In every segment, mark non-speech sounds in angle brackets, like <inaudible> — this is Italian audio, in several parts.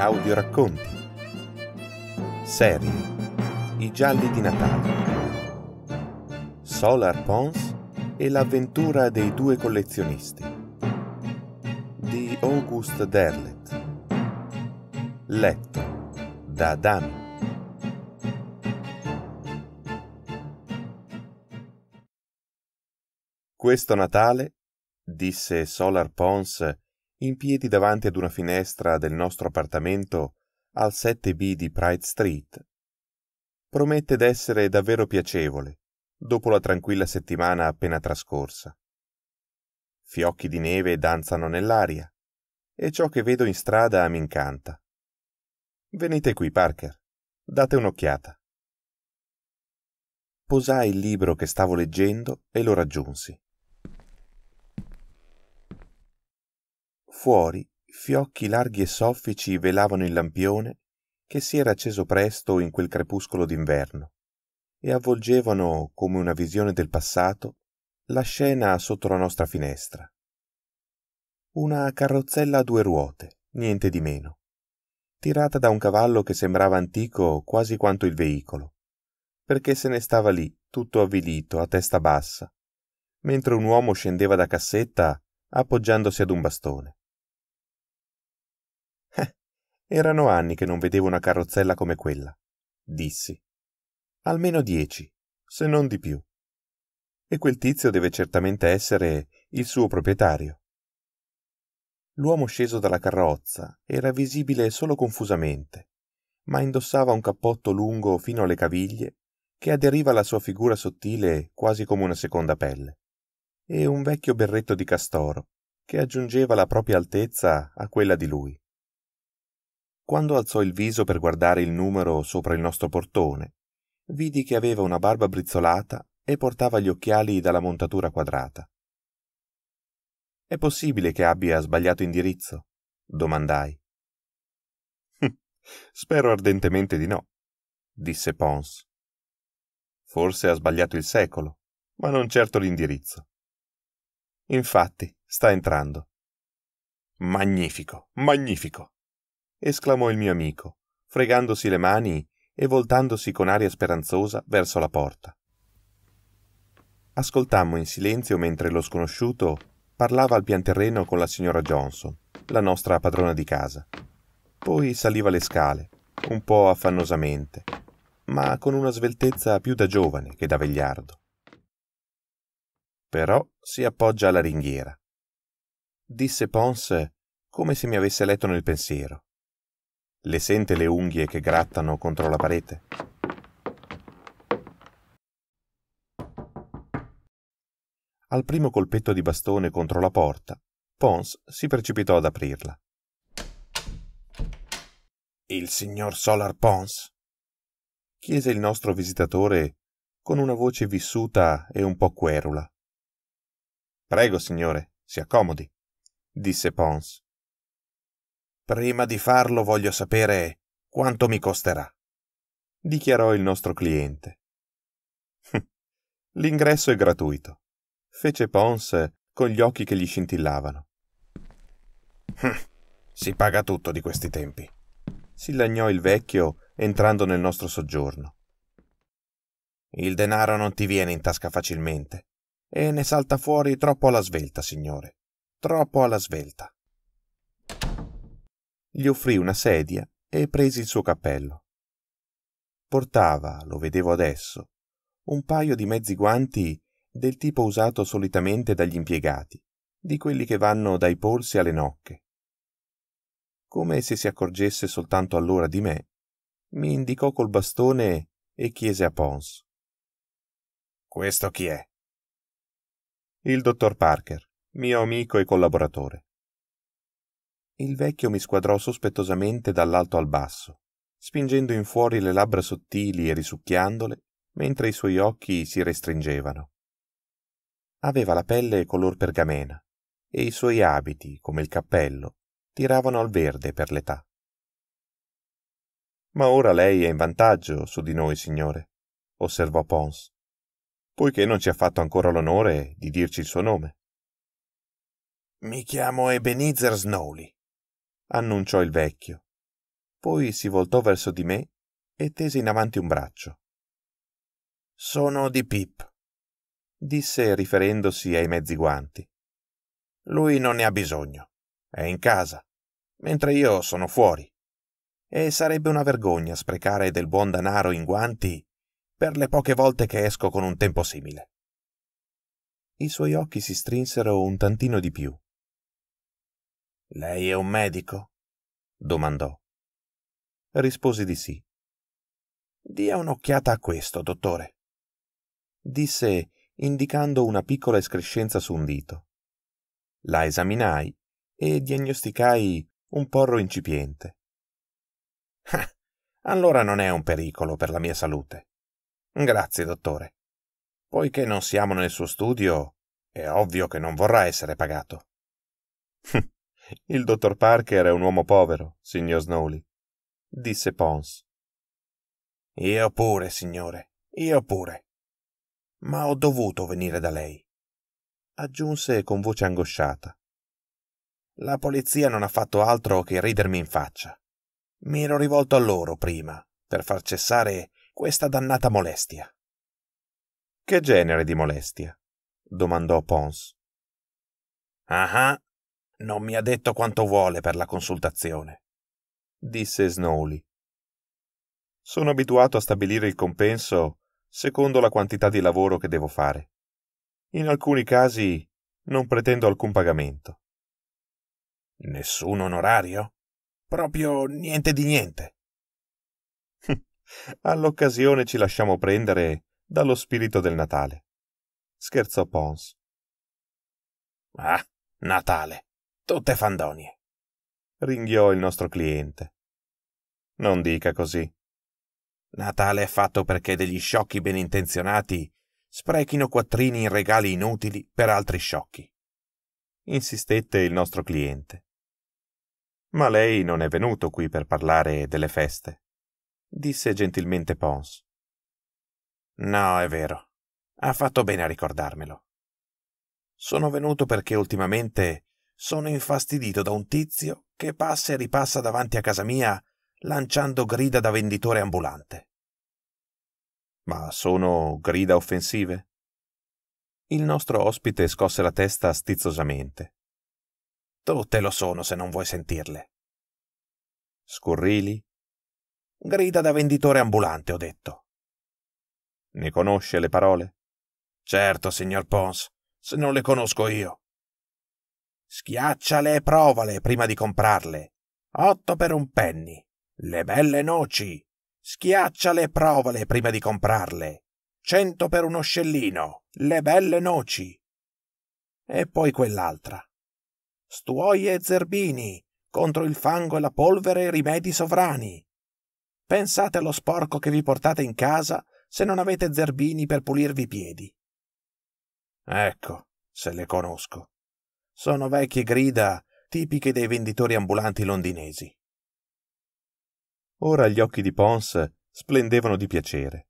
audioracconti, serie I gialli di Natale, Solar Pons e l'avventura dei due collezionisti di August Derlet, letto da Dan. Questo Natale, disse Solar Pons in piedi davanti ad una finestra del nostro appartamento al 7B di Pride Street. Promette d'essere davvero piacevole, dopo la tranquilla settimana appena trascorsa. Fiocchi di neve danzano nell'aria, e ciò che vedo in strada mi incanta. Venite qui, Parker, date un'occhiata. Posai il libro che stavo leggendo e lo raggiunsi. fuori fiocchi larghi e soffici velavano il lampione che si era acceso presto in quel crepuscolo d'inverno e avvolgevano come una visione del passato la scena sotto la nostra finestra. Una carrozzella a due ruote, niente di meno, tirata da un cavallo che sembrava antico quasi quanto il veicolo, perché se ne stava lì, tutto avvilito, a testa bassa, mentre un uomo scendeva da cassetta appoggiandosi ad un bastone. Erano anni che non vedevo una carrozzella come quella, dissi. Almeno dieci, se non di più. E quel tizio deve certamente essere il suo proprietario. L'uomo sceso dalla carrozza era visibile solo confusamente, ma indossava un cappotto lungo fino alle caviglie che aderiva alla sua figura sottile quasi come una seconda pelle, e un vecchio berretto di castoro che aggiungeva la propria altezza a quella di lui. Quando alzò il viso per guardare il numero sopra il nostro portone, vidi che aveva una barba brizzolata e portava gli occhiali dalla montatura quadrata. È possibile che abbia sbagliato indirizzo? domandai. Hm, spero ardentemente di no, disse Pons. Forse ha sbagliato il secolo, ma non certo l'indirizzo. Infatti, sta entrando. Magnifico, magnifico esclamò il mio amico, fregandosi le mani e voltandosi con aria speranzosa verso la porta. Ascoltammo in silenzio mentre lo sconosciuto parlava al pian terreno con la signora Johnson, la nostra padrona di casa. Poi saliva le scale, un po' affannosamente, ma con una sveltezza più da giovane che da vegliardo. Però si appoggia alla ringhiera. Disse Pons come se mi avesse letto nel pensiero. Le sente le unghie che grattano contro la parete? Al primo colpetto di bastone contro la porta, Pons si precipitò ad aprirla. Il signor Solar Pons? chiese il nostro visitatore con una voce vissuta e un po querula. Prego, signore, si accomodi, disse Pons. Prima di farlo voglio sapere quanto mi costerà, dichiarò il nostro cliente. <laughs> L'ingresso è gratuito, fece Pons con gli occhi che gli scintillavano. <laughs> Si paga tutto di questi tempi, si lagnò il vecchio entrando nel nostro soggiorno. Il denaro non ti viene in tasca facilmente e ne salta fuori troppo alla svelta, signore, troppo alla svelta. Gli offrì una sedia e presi il suo cappello. Portava, lo vedevo adesso, un paio di mezzi guanti del tipo usato solitamente dagli impiegati, di quelli che vanno dai polsi alle nocche. Come se si accorgesse soltanto allora di me, mi indicò col bastone e chiese a Pons. Questo chi è? Il dottor Parker, mio amico e collaboratore. Il vecchio mi squadrò sospettosamente dall'alto al basso, spingendo in fuori le labbra sottili e risucchiandole, mentre i suoi occhi si restringevano. Aveva la pelle color pergamena e i suoi abiti, come il cappello, tiravano al verde per l'età. Ma ora lei è in vantaggio su di noi, signore, osservò Pons, poiché non ci ha fatto ancora l'onore di dirci il suo nome. Mi chiamo Ebenezer Snowley, annunciò il vecchio. Poi si voltò verso di me e tese in avanti un braccio. Sono di Pip, disse riferendosi ai mezzi guanti. Lui non ne ha bisogno, è in casa, mentre io sono fuori. E sarebbe una vergogna sprecare del buon danaro in guanti per le poche volte che esco con un tempo simile. I suoi occhi si strinsero un tantino di più lei è un medico? domandò. Risposi di sì. Dia un'occhiata a questo, dottore, disse indicando una piccola escrescenza su un dito. La esaminai e diagnosticai un porro incipiente. Ah, allora non è un pericolo per la mia salute. Grazie, dottore. Poiché non siamo nel suo studio, è ovvio che non vorrà essere pagato. Il dottor Parker è un uomo povero, signor Snowley, disse Pons. Io pure, signore, io pure. Ma ho dovuto venire da lei, aggiunse con voce angosciata. La polizia non ha fatto altro che ridermi in faccia. Mi ero rivolto a loro prima, per far cessare questa dannata molestia. Che genere di molestia? domandò Pons. Ah ah, non mi ha detto quanto vuole per la consultazione, disse Snowley. Sono abituato a stabilire il compenso secondo la quantità di lavoro che devo fare. In alcuni casi non pretendo alcun pagamento. Nessun onorario? Proprio niente di niente. <laughs> All'occasione ci lasciamo prendere dallo spirito del Natale. Scherzò Pons. Ah, Natale. Tutte fandonie. Ringhiò il nostro cliente. Non dica così. Natale è fatto perché degli sciocchi benintenzionati sprechino quattrini in regali inutili per altri sciocchi. Insistette il nostro cliente. Ma lei non è venuto qui per parlare delle feste, disse gentilmente Pons. No, è vero. Ha fatto bene a ricordarmelo. Sono venuto perché ultimamente sono infastidito da un tizio che passa e ripassa davanti a casa mia lanciando grida da venditore ambulante. Ma sono grida offensive? Il nostro ospite scosse la testa stizzosamente. Tutte lo sono se non vuoi sentirle. Scurrili? Grida da venditore ambulante, ho detto. Ne conosce le parole? Certo, signor Pons, se non le conosco io. Schiacciale e provale prima di comprarle. Otto per un penny. Le belle noci. Schiacciale e provale prima di comprarle. Cento per uno scellino. Le belle noci. E poi quell'altra. Stuoie e zerbini. Contro il fango e la polvere rimedi sovrani. Pensate allo sporco che vi portate in casa se non avete zerbini per pulirvi i piedi. Ecco, se le conosco. Sono vecchie grida tipiche dei venditori ambulanti londinesi. Ora gli occhi di Pons splendevano di piacere.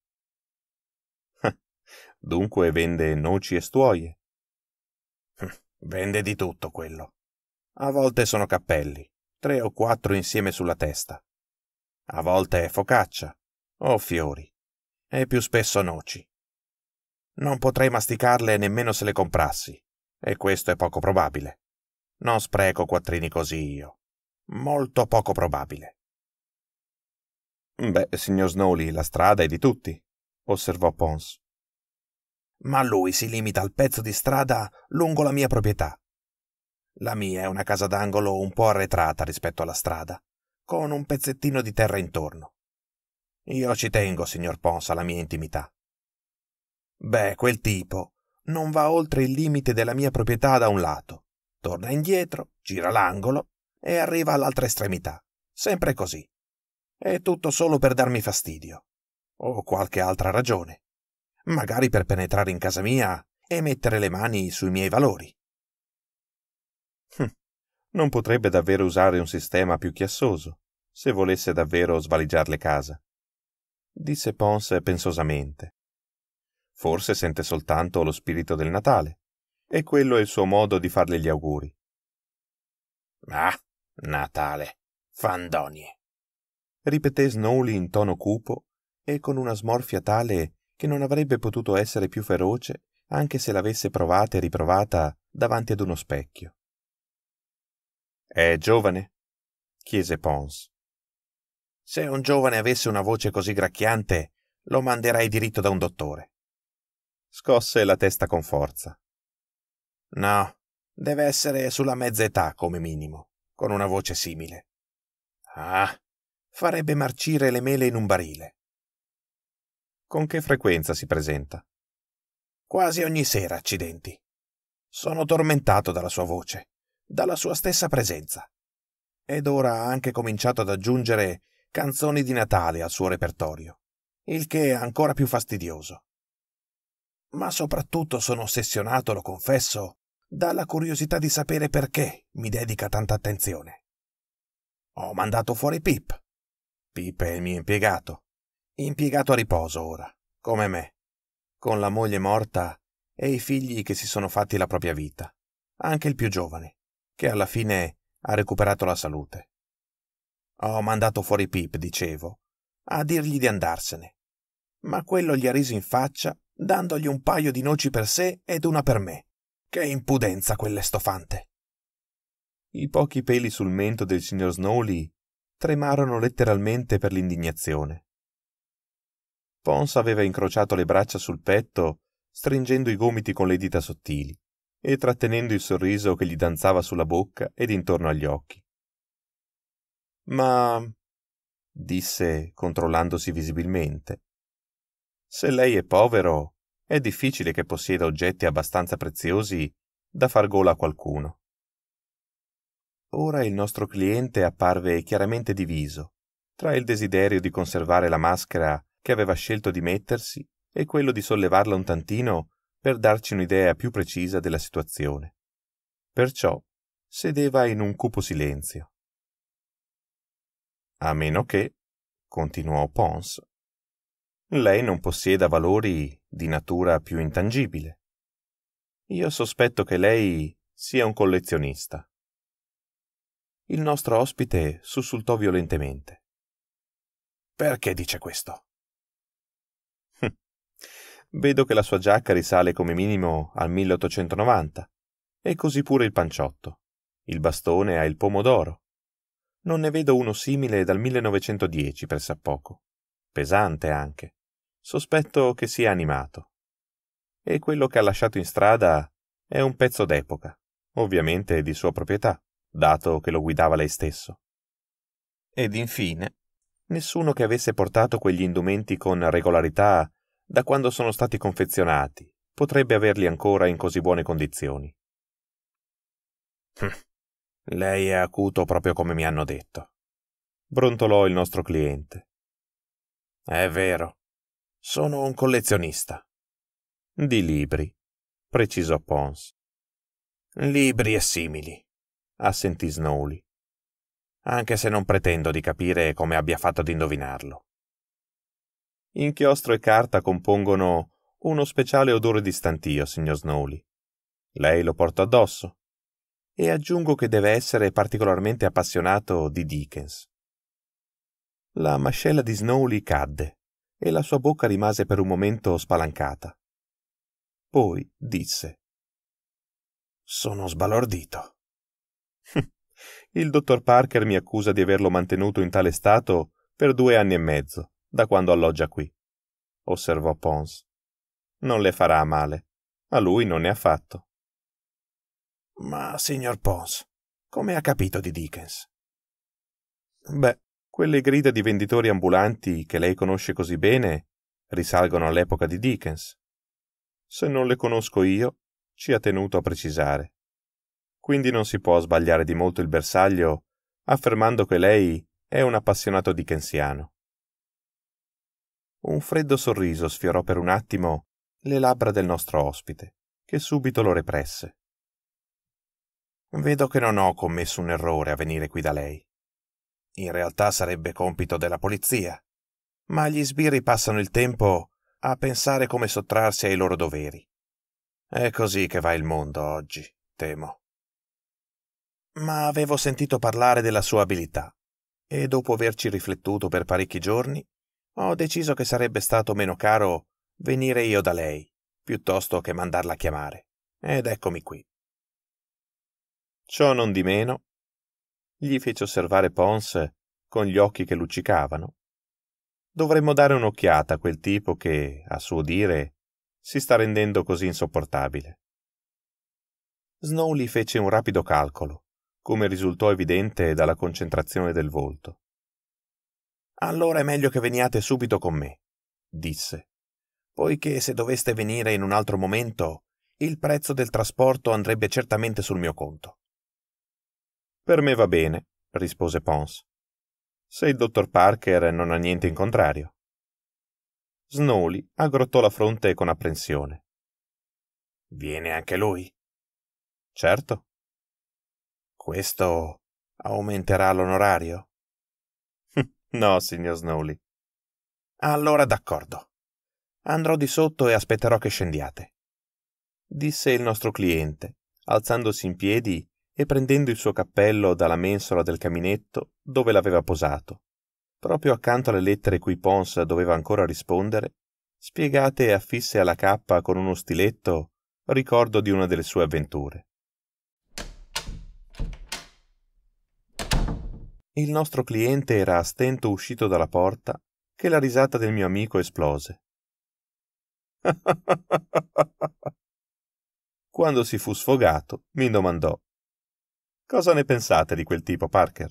Dunque vende noci e stuoie. Vende di tutto quello. A volte sono cappelli, tre o quattro insieme sulla testa. A volte è focaccia o fiori, e più spesso noci. Non potrei masticarle nemmeno se le comprassi e questo è poco probabile. Non spreco quattrini così io. Molto poco probabile. Beh, signor Snowley, la strada è di tutti, osservò Pons. Ma lui si limita al pezzo di strada lungo la mia proprietà. La mia è una casa d'angolo un po' arretrata rispetto alla strada, con un pezzettino di terra intorno. Io ci tengo, signor Pons, alla mia intimità. Beh, quel tipo non va oltre il limite della mia proprietà da un lato, torna indietro, gira l'angolo e arriva all'altra estremità. Sempre così. È tutto solo per darmi fastidio. O qualche altra ragione. Magari per penetrare in casa mia e mettere le mani sui miei valori. Hm. Non potrebbe davvero usare un sistema più chiassoso, se volesse davvero svaligiar le casa. Disse Pons pensosamente. Forse sente soltanto lo spirito del Natale. E quello è il suo modo di farle gli auguri. Ah, Natale, fandonie. Ripeté Snowley in tono cupo e con una smorfia tale che non avrebbe potuto essere più feroce anche se l'avesse provata e riprovata davanti ad uno specchio. È giovane? chiese Pons. Se un giovane avesse una voce così gracchiante, lo manderei diritto da un dottore. Scosse la testa con forza. No, deve essere sulla mezza età come minimo, con una voce simile. Ah, farebbe marcire le mele in un barile. Con che frequenza si presenta? Quasi ogni sera, accidenti. Sono tormentato dalla sua voce, dalla sua stessa presenza. Ed ora ha anche cominciato ad aggiungere canzoni di Natale al suo repertorio, il che è ancora più fastidioso ma soprattutto sono ossessionato, lo confesso, dalla curiosità di sapere perché mi dedica tanta attenzione. Ho mandato fuori Pip. Pip è il mio impiegato. Impiegato a riposo ora, come me, con la moglie morta e i figli che si sono fatti la propria vita, anche il più giovane, che alla fine ha recuperato la salute. Ho mandato fuori Pip, dicevo, a dirgli di andarsene, ma quello gli ha riso in faccia dandogli un paio di noci per sé ed una per me. Che impudenza quell'estofante! I pochi peli sul mento del signor Snowley tremarono letteralmente per l'indignazione. Pons aveva incrociato le braccia sul petto, stringendo i gomiti con le dita sottili e trattenendo il sorriso che gli danzava sulla bocca ed intorno agli occhi. Ma disse, controllandosi visibilmente, se lei è povero, è difficile che possieda oggetti abbastanza preziosi da far gola a qualcuno. Ora il nostro cliente apparve chiaramente diviso tra il desiderio di conservare la maschera che aveva scelto di mettersi e quello di sollevarla un tantino per darci un'idea più precisa della situazione. Perciò sedeva in un cupo silenzio. A meno che, continuò Pons, lei non possieda valori di natura più intangibile. Io sospetto che lei sia un collezionista. Il nostro ospite sussultò violentemente. Perché dice questo? Hm. Vedo che la sua giacca risale come minimo al 1890, e così pure il panciotto. Il bastone ha il pomodoro. Non ne vedo uno simile dal 1910, pressappoco. Pesante anche. Sospetto che sia animato. E quello che ha lasciato in strada è un pezzo d'epoca, ovviamente di sua proprietà, dato che lo guidava lei stesso. Ed infine, nessuno che avesse portato quegli indumenti con regolarità da quando sono stati confezionati potrebbe averli ancora in così buone condizioni. Hm, lei è acuto proprio come mi hanno detto, brontolò il nostro cliente. È vero, sono un collezionista. Di libri, precisò Pons. Libri e simili, assentì Snowley, anche se non pretendo di capire come abbia fatto ad indovinarlo. Inchiostro e carta compongono uno speciale odore di stantio, signor Snowley. Lei lo porta addosso. E aggiungo che deve essere particolarmente appassionato di Dickens. La mascella di Snowley cadde e la sua bocca rimase per un momento spalancata. Poi disse Sono sbalordito. <laughs> Il dottor Parker mi accusa di averlo mantenuto in tale stato per due anni e mezzo, da quando alloggia qui, osservò Pons. Non le farà male. A lui non ne ha fatto. Ma, signor Pons, come ha capito di Dickens? Beh, quelle grida di venditori ambulanti che lei conosce così bene risalgono all'epoca di Dickens. Se non le conosco io, ci ha tenuto a precisare. Quindi non si può sbagliare di molto il bersaglio affermando che lei è un appassionato dickensiano. Un freddo sorriso sfiorò per un attimo le labbra del nostro ospite, che subito lo represse. Vedo che non ho commesso un errore a venire qui da lei. In realtà sarebbe compito della polizia. Ma gli sbirri passano il tempo a pensare come sottrarsi ai loro doveri. È così che va il mondo oggi, temo. Ma avevo sentito parlare della sua abilità e dopo averci riflettuto per parecchi giorni, ho deciso che sarebbe stato meno caro venire io da lei, piuttosto che mandarla a chiamare. Ed eccomi qui. Ciò non di meno, gli fece osservare Pons con gli occhi che luccicavano. Dovremmo dare un'occhiata a quel tipo che, a suo dire, si sta rendendo così insopportabile. Snow gli fece un rapido calcolo, come risultò evidente dalla concentrazione del volto. Allora è meglio che veniate subito con me, disse, poiché se doveste venire in un altro momento, il prezzo del trasporto andrebbe certamente sul mio conto. Per me va bene, rispose Pons. Se il dottor Parker non ha niente in contrario. Snowy aggrottò la fronte con apprensione. Viene anche lui? Certo. Questo aumenterà l'onorario? <laughs> no, signor Snowy. Allora d'accordo. Andrò di sotto e aspetterò che scendiate. Disse il nostro cliente, alzandosi in piedi e prendendo il suo cappello dalla mensola del caminetto dove l'aveva posato, proprio accanto alle lettere cui Pons doveva ancora rispondere, spiegate e affisse alla cappa con uno stiletto ricordo di una delle sue avventure. Il nostro cliente era a stento uscito dalla porta che la risata del mio amico esplose. <laughs> Quando si fu sfogato, mi domandò Cosa ne pensate di quel tipo, Parker?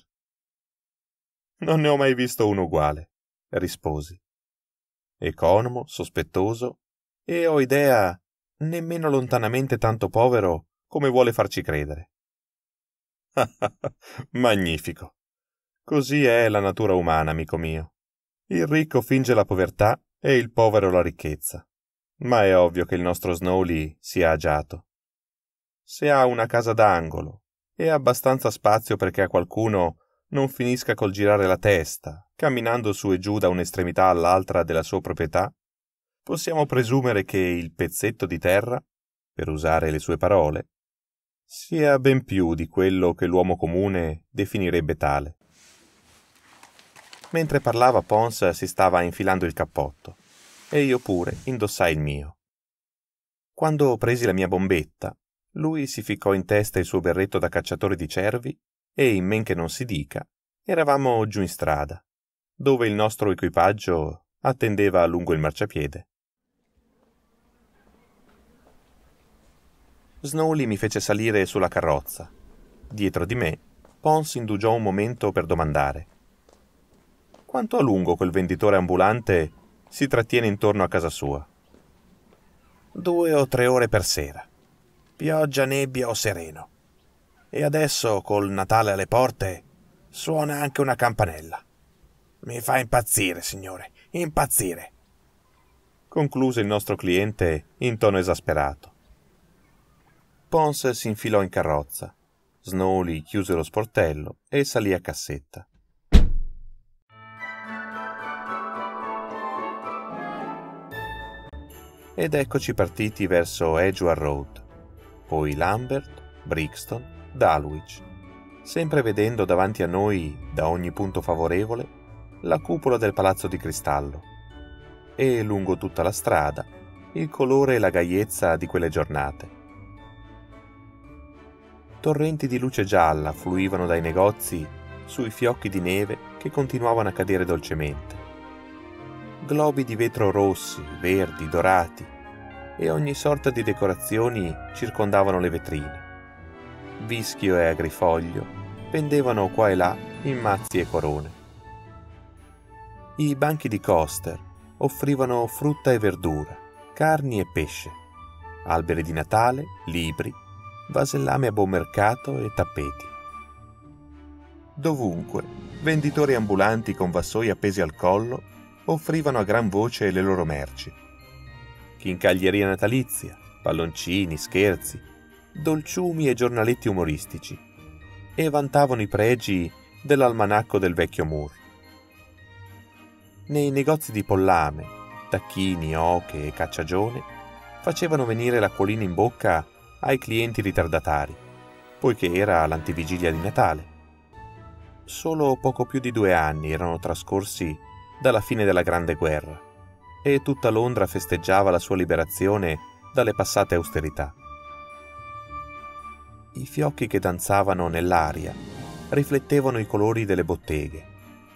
Non ne ho mai visto uno uguale, risposi. Economo, sospettoso, e ho idea nemmeno lontanamente tanto povero come vuole farci credere. <laughs> Magnifico. Così è la natura umana, amico mio. Il ricco finge la povertà e il povero la ricchezza. Ma è ovvio che il nostro Snowy sia agiato. Se ha una casa d'angolo, e abbastanza spazio perché a qualcuno non finisca col girare la testa, camminando su e giù da un'estremità all'altra della sua proprietà, possiamo presumere che il pezzetto di terra, per usare le sue parole, sia ben più di quello che l'uomo comune definirebbe tale. Mentre parlava Pons si stava infilando il cappotto e io pure indossai il mio. Quando presi la mia bombetta, lui si ficcò in testa il suo berretto da cacciatore di cervi e, in men che non si dica, eravamo giù in strada, dove il nostro equipaggio attendeva lungo il marciapiede. Snowley mi fece salire sulla carrozza. Dietro di me, Pons indugiò un momento per domandare. Quanto a lungo quel venditore ambulante si trattiene intorno a casa sua? Due o tre ore per sera pioggia, nebbia o sereno. E adesso, col Natale alle porte, suona anche una campanella. Mi fa impazzire, signore, impazzire. Concluse il nostro cliente in tono esasperato. Pons si infilò in carrozza. Snowley chiuse lo sportello e salì a cassetta. Ed eccoci partiti verso Edgeware Road poi Lambert, Brixton, Dalwich, sempre vedendo davanti a noi, da ogni punto favorevole, la cupola del palazzo di cristallo e lungo tutta la strada il colore e la gaiezza di quelle giornate. Torrenti di luce gialla fluivano dai negozi sui fiocchi di neve che continuavano a cadere dolcemente. Globi di vetro rossi, verdi, dorati e ogni sorta di decorazioni circondavano le vetrine. Vischio e agrifoglio pendevano qua e là in mazzi e corone. I banchi di Coster offrivano frutta e verdura, carni e pesce, alberi di Natale, libri, vasellame a buon mercato e tappeti. Dovunque, venditori ambulanti con vassoi appesi al collo offrivano a gran voce le loro merci chincaglieria natalizia, palloncini, scherzi, dolciumi e giornaletti umoristici, e vantavano i pregi dell'almanacco del vecchio Moore. Nei negozi di pollame, tacchini, oche e cacciagione facevano venire l'acquolina in bocca ai clienti ritardatari, poiché era l'antivigilia di Natale. Solo poco più di due anni erano trascorsi dalla fine della Grande Guerra e tutta Londra festeggiava la sua liberazione dalle passate austerità. I fiocchi che danzavano nell'aria riflettevano i colori delle botteghe,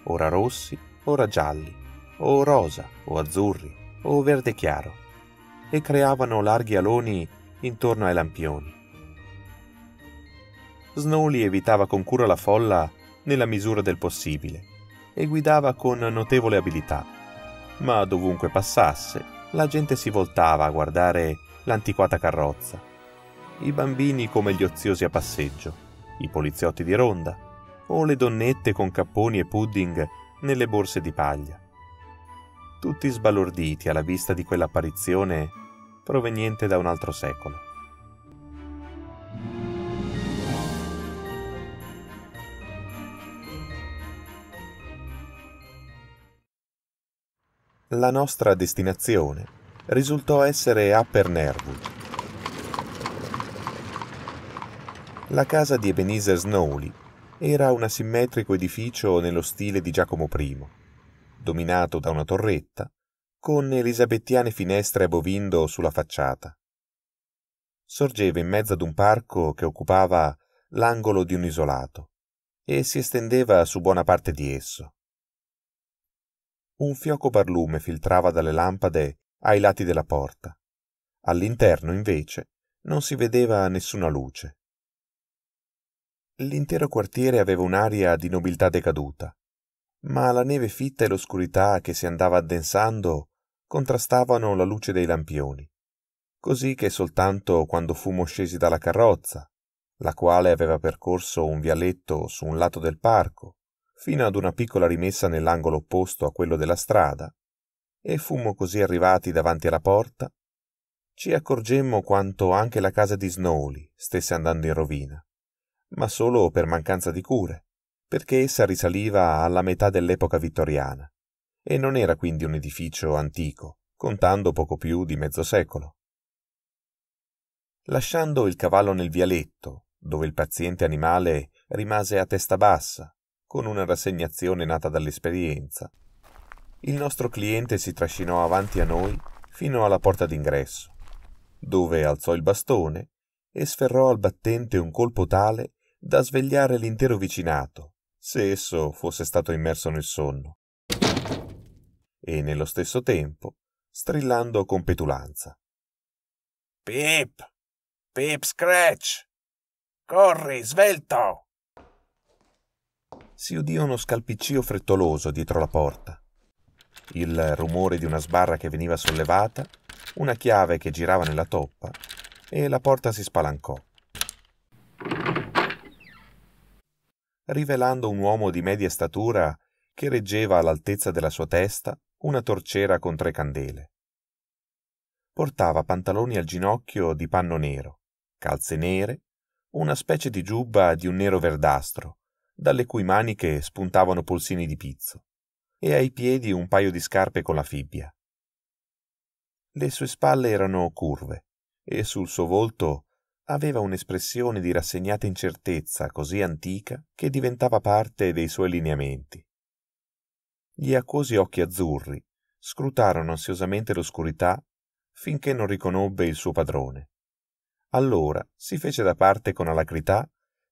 ora rossi, ora gialli, o rosa, o azzurri, o verde chiaro, e creavano larghi aloni intorno ai lampioni. Snowley evitava con cura la folla nella misura del possibile e guidava con notevole abilità ma dovunque passasse la gente si voltava a guardare l'antiquata carrozza. I bambini come gli oziosi a passeggio, i poliziotti di ronda o le donnette con capponi e pudding nelle borse di paglia. Tutti sbalorditi alla vista di quell'apparizione proveniente da un altro secolo. La nostra destinazione risultò essere Upper Nerwood. La casa di Ebenezer Snowley era un asimmetrico edificio nello stile di Giacomo I, dominato da una torretta con elisabettiane finestre a bovindo sulla facciata. Sorgeva in mezzo ad un parco che occupava l'angolo di un isolato e si estendeva su buona parte di esso. Un fioco barlume filtrava dalle lampade ai lati della porta. All'interno, invece, non si vedeva nessuna luce. L'intero quartiere aveva un'aria di nobiltà decaduta, ma la neve fitta e l'oscurità che si andava addensando contrastavano la luce dei lampioni, così che soltanto quando fummo scesi dalla carrozza, la quale aveva percorso un vialetto su un lato del parco, fino ad una piccola rimessa nell'angolo opposto a quello della strada, e fummo così arrivati davanti alla porta, ci accorgemmo quanto anche la casa di Snowley stesse andando in rovina, ma solo per mancanza di cure, perché essa risaliva alla metà dell'epoca vittoriana, e non era quindi un edificio antico, contando poco più di mezzo secolo. Lasciando il cavallo nel vialetto, dove il paziente animale rimase a testa bassa, con una rassegnazione nata dall'esperienza. Il nostro cliente si trascinò avanti a noi fino alla porta d'ingresso, dove alzò il bastone e sferrò al battente un colpo tale da svegliare l'intero vicinato, se esso fosse stato immerso nel sonno. E nello stesso tempo, strillando con petulanza. Pip! Pip Scratch! Corri, svelto! si udì uno scalpiccio frettoloso dietro la porta. Il rumore di una sbarra che veniva sollevata, una chiave che girava nella toppa e la porta si spalancò. Rivelando un uomo di media statura che reggeva all'altezza della sua testa una torciera con tre candele. Portava pantaloni al ginocchio di panno nero, calze nere, una specie di giubba di un nero verdastro, dalle cui maniche spuntavano polsini di pizzo, e ai piedi un paio di scarpe con la fibbia. Le sue spalle erano curve e sul suo volto aveva un'espressione di rassegnata incertezza così antica che diventava parte dei suoi lineamenti. Gli acquosi occhi azzurri scrutarono ansiosamente l'oscurità finché non riconobbe il suo padrone. Allora si fece da parte con alacrità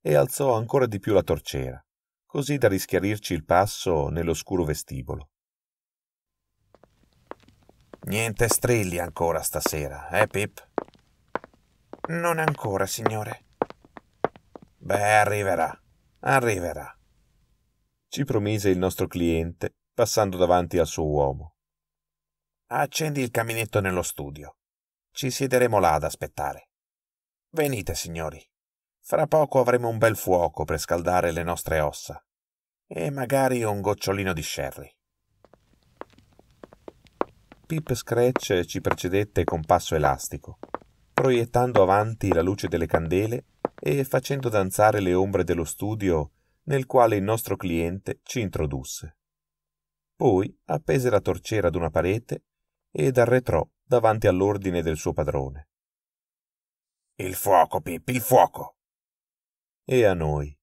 e alzò ancora di più la torcera, così da rischiarirci il passo nell'oscuro vestibolo. Niente strilli ancora stasera, eh, Pip? Non ancora, signore. Beh, arriverà, arriverà. Ci promise il nostro cliente, passando davanti al suo uomo. Accendi il caminetto nello studio. Ci siederemo là ad aspettare. Venite, signori. Fra poco avremo un bel fuoco per scaldare le nostre ossa. E magari un gocciolino di sherry. Pip Scratch ci precedette con passo elastico, proiettando avanti la luce delle candele e facendo danzare le ombre dello studio nel quale il nostro cliente ci introdusse. Poi appese la torciera ad una parete ed arretrò davanti all'ordine del suo padrone. Il fuoco, Pip, il fuoco! e a noi.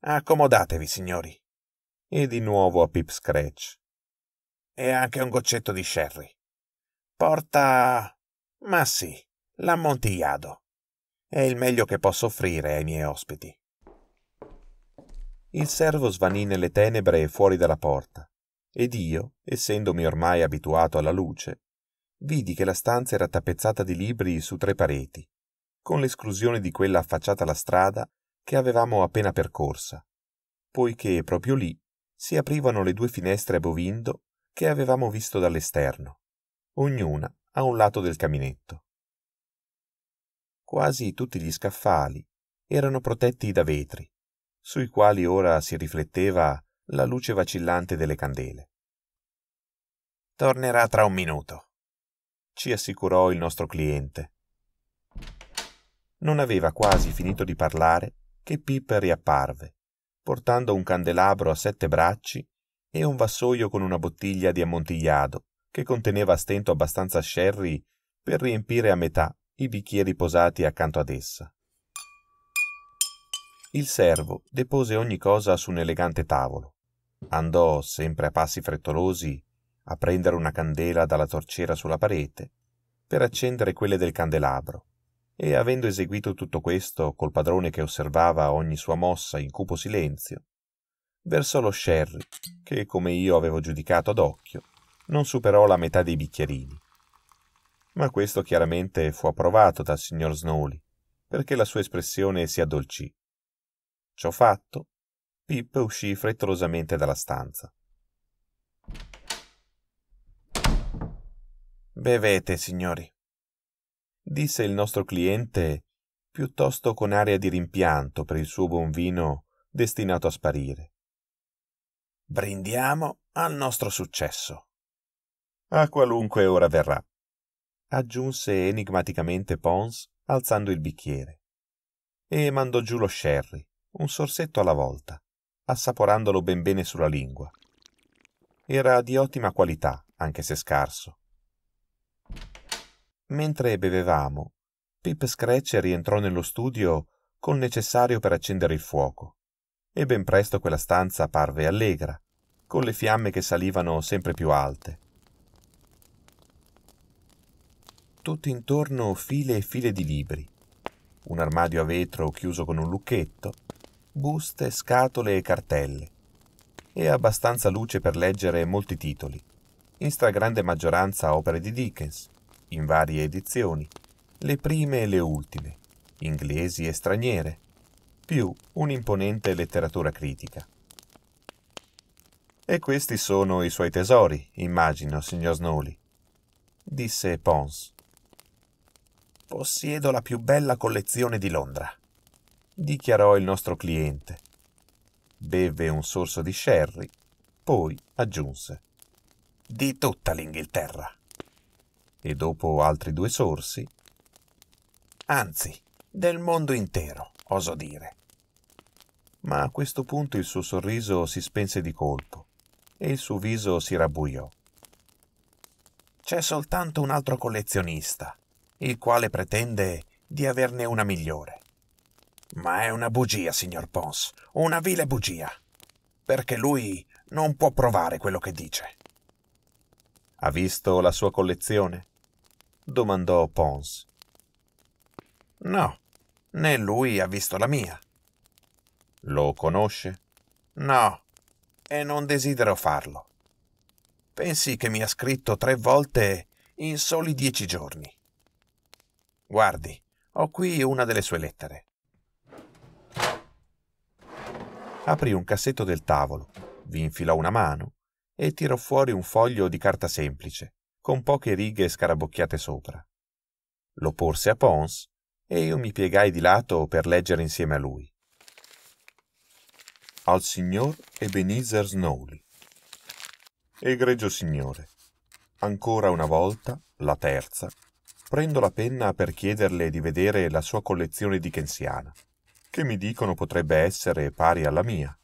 Accomodatevi, signori. E di nuovo a Pip Scratch. E anche un goccetto di sherry. Porta. Ma sì, l'ammontigliado. È il meglio che posso offrire ai miei ospiti. Il servo svanì nelle tenebre e fuori dalla porta, ed io, essendomi ormai abituato alla luce, vidi che la stanza era tappezzata di libri su tre pareti, con l'esclusione di quella affacciata alla strada che avevamo appena percorsa, poiché proprio lì si aprivano le due finestre a bovindo che avevamo visto dall'esterno, ognuna a un lato del caminetto. Quasi tutti gli scaffali erano protetti da vetri, sui quali ora si rifletteva la luce vacillante delle candele. Tornerà tra un minuto, ci assicurò il nostro cliente. Non aveva quasi finito di parlare che Pippa riapparve, portando un candelabro a sette bracci e un vassoio con una bottiglia di ammontigliado che conteneva a stento abbastanza sherry per riempire a metà i bicchieri posati accanto ad essa. Il servo depose ogni cosa su un elegante tavolo. Andò, sempre a passi frettolosi, a prendere una candela dalla torciera sulla parete per accendere quelle del candelabro e avendo eseguito tutto questo col padrone che osservava ogni sua mossa in cupo silenzio, versò lo sherry, che come io avevo giudicato ad occhio, non superò la metà dei bicchierini. Ma questo chiaramente fu approvato dal signor Snowley, perché la sua espressione si addolcì. Ciò fatto, Pip uscì frettolosamente dalla stanza. Bevete, signori, disse il nostro cliente piuttosto con aria di rimpianto per il suo buon vino destinato a sparire. Brindiamo al nostro successo. A qualunque ora verrà, aggiunse enigmaticamente Pons alzando il bicchiere. E mandò giù lo sherry, un sorsetto alla volta, assaporandolo ben bene sulla lingua. Era di ottima qualità, anche se scarso. Mentre bevevamo, Pip Scratch rientrò nello studio col necessario per accendere il fuoco, e ben presto quella stanza parve allegra, con le fiamme che salivano sempre più alte. Tutto intorno file e file di libri, un armadio a vetro chiuso con un lucchetto, buste, scatole e cartelle, e abbastanza luce per leggere molti titoli, in stragrande maggioranza opere di Dickens, in varie edizioni, le prime e le ultime, inglesi e straniere, più un'imponente letteratura critica. E questi sono i suoi tesori, immagino, signor Snowley, disse Pons. Possiedo la più bella collezione di Londra, dichiarò il nostro cliente. Beve un sorso di sherry, poi aggiunse. Di tutta l'Inghilterra e dopo altri due sorsi, anzi, del mondo intero, oso dire. Ma a questo punto il suo sorriso si spense di colpo e il suo viso si rabbuiò. C'è soltanto un altro collezionista, il quale pretende di averne una migliore. Ma è una bugia, signor Pons, una vile bugia, perché lui non può provare quello che dice. Ha visto la sua collezione? domandò Pons. No, né lui ha visto la mia. Lo conosce? No, e non desidero farlo. Pensi che mi ha scritto tre volte in soli dieci giorni. Guardi, ho qui una delle sue lettere. Aprì un cassetto del tavolo, vi infilò una mano e tirò fuori un foglio di carta semplice, con poche righe scarabocchiate sopra. Lo porse a Pons e io mi piegai di lato per leggere insieme a lui. Al signor Ebenezer Snowley. Egregio signore, ancora una volta, la terza, prendo la penna per chiederle di vedere la sua collezione di dickensiana, che mi dicono potrebbe essere pari alla mia.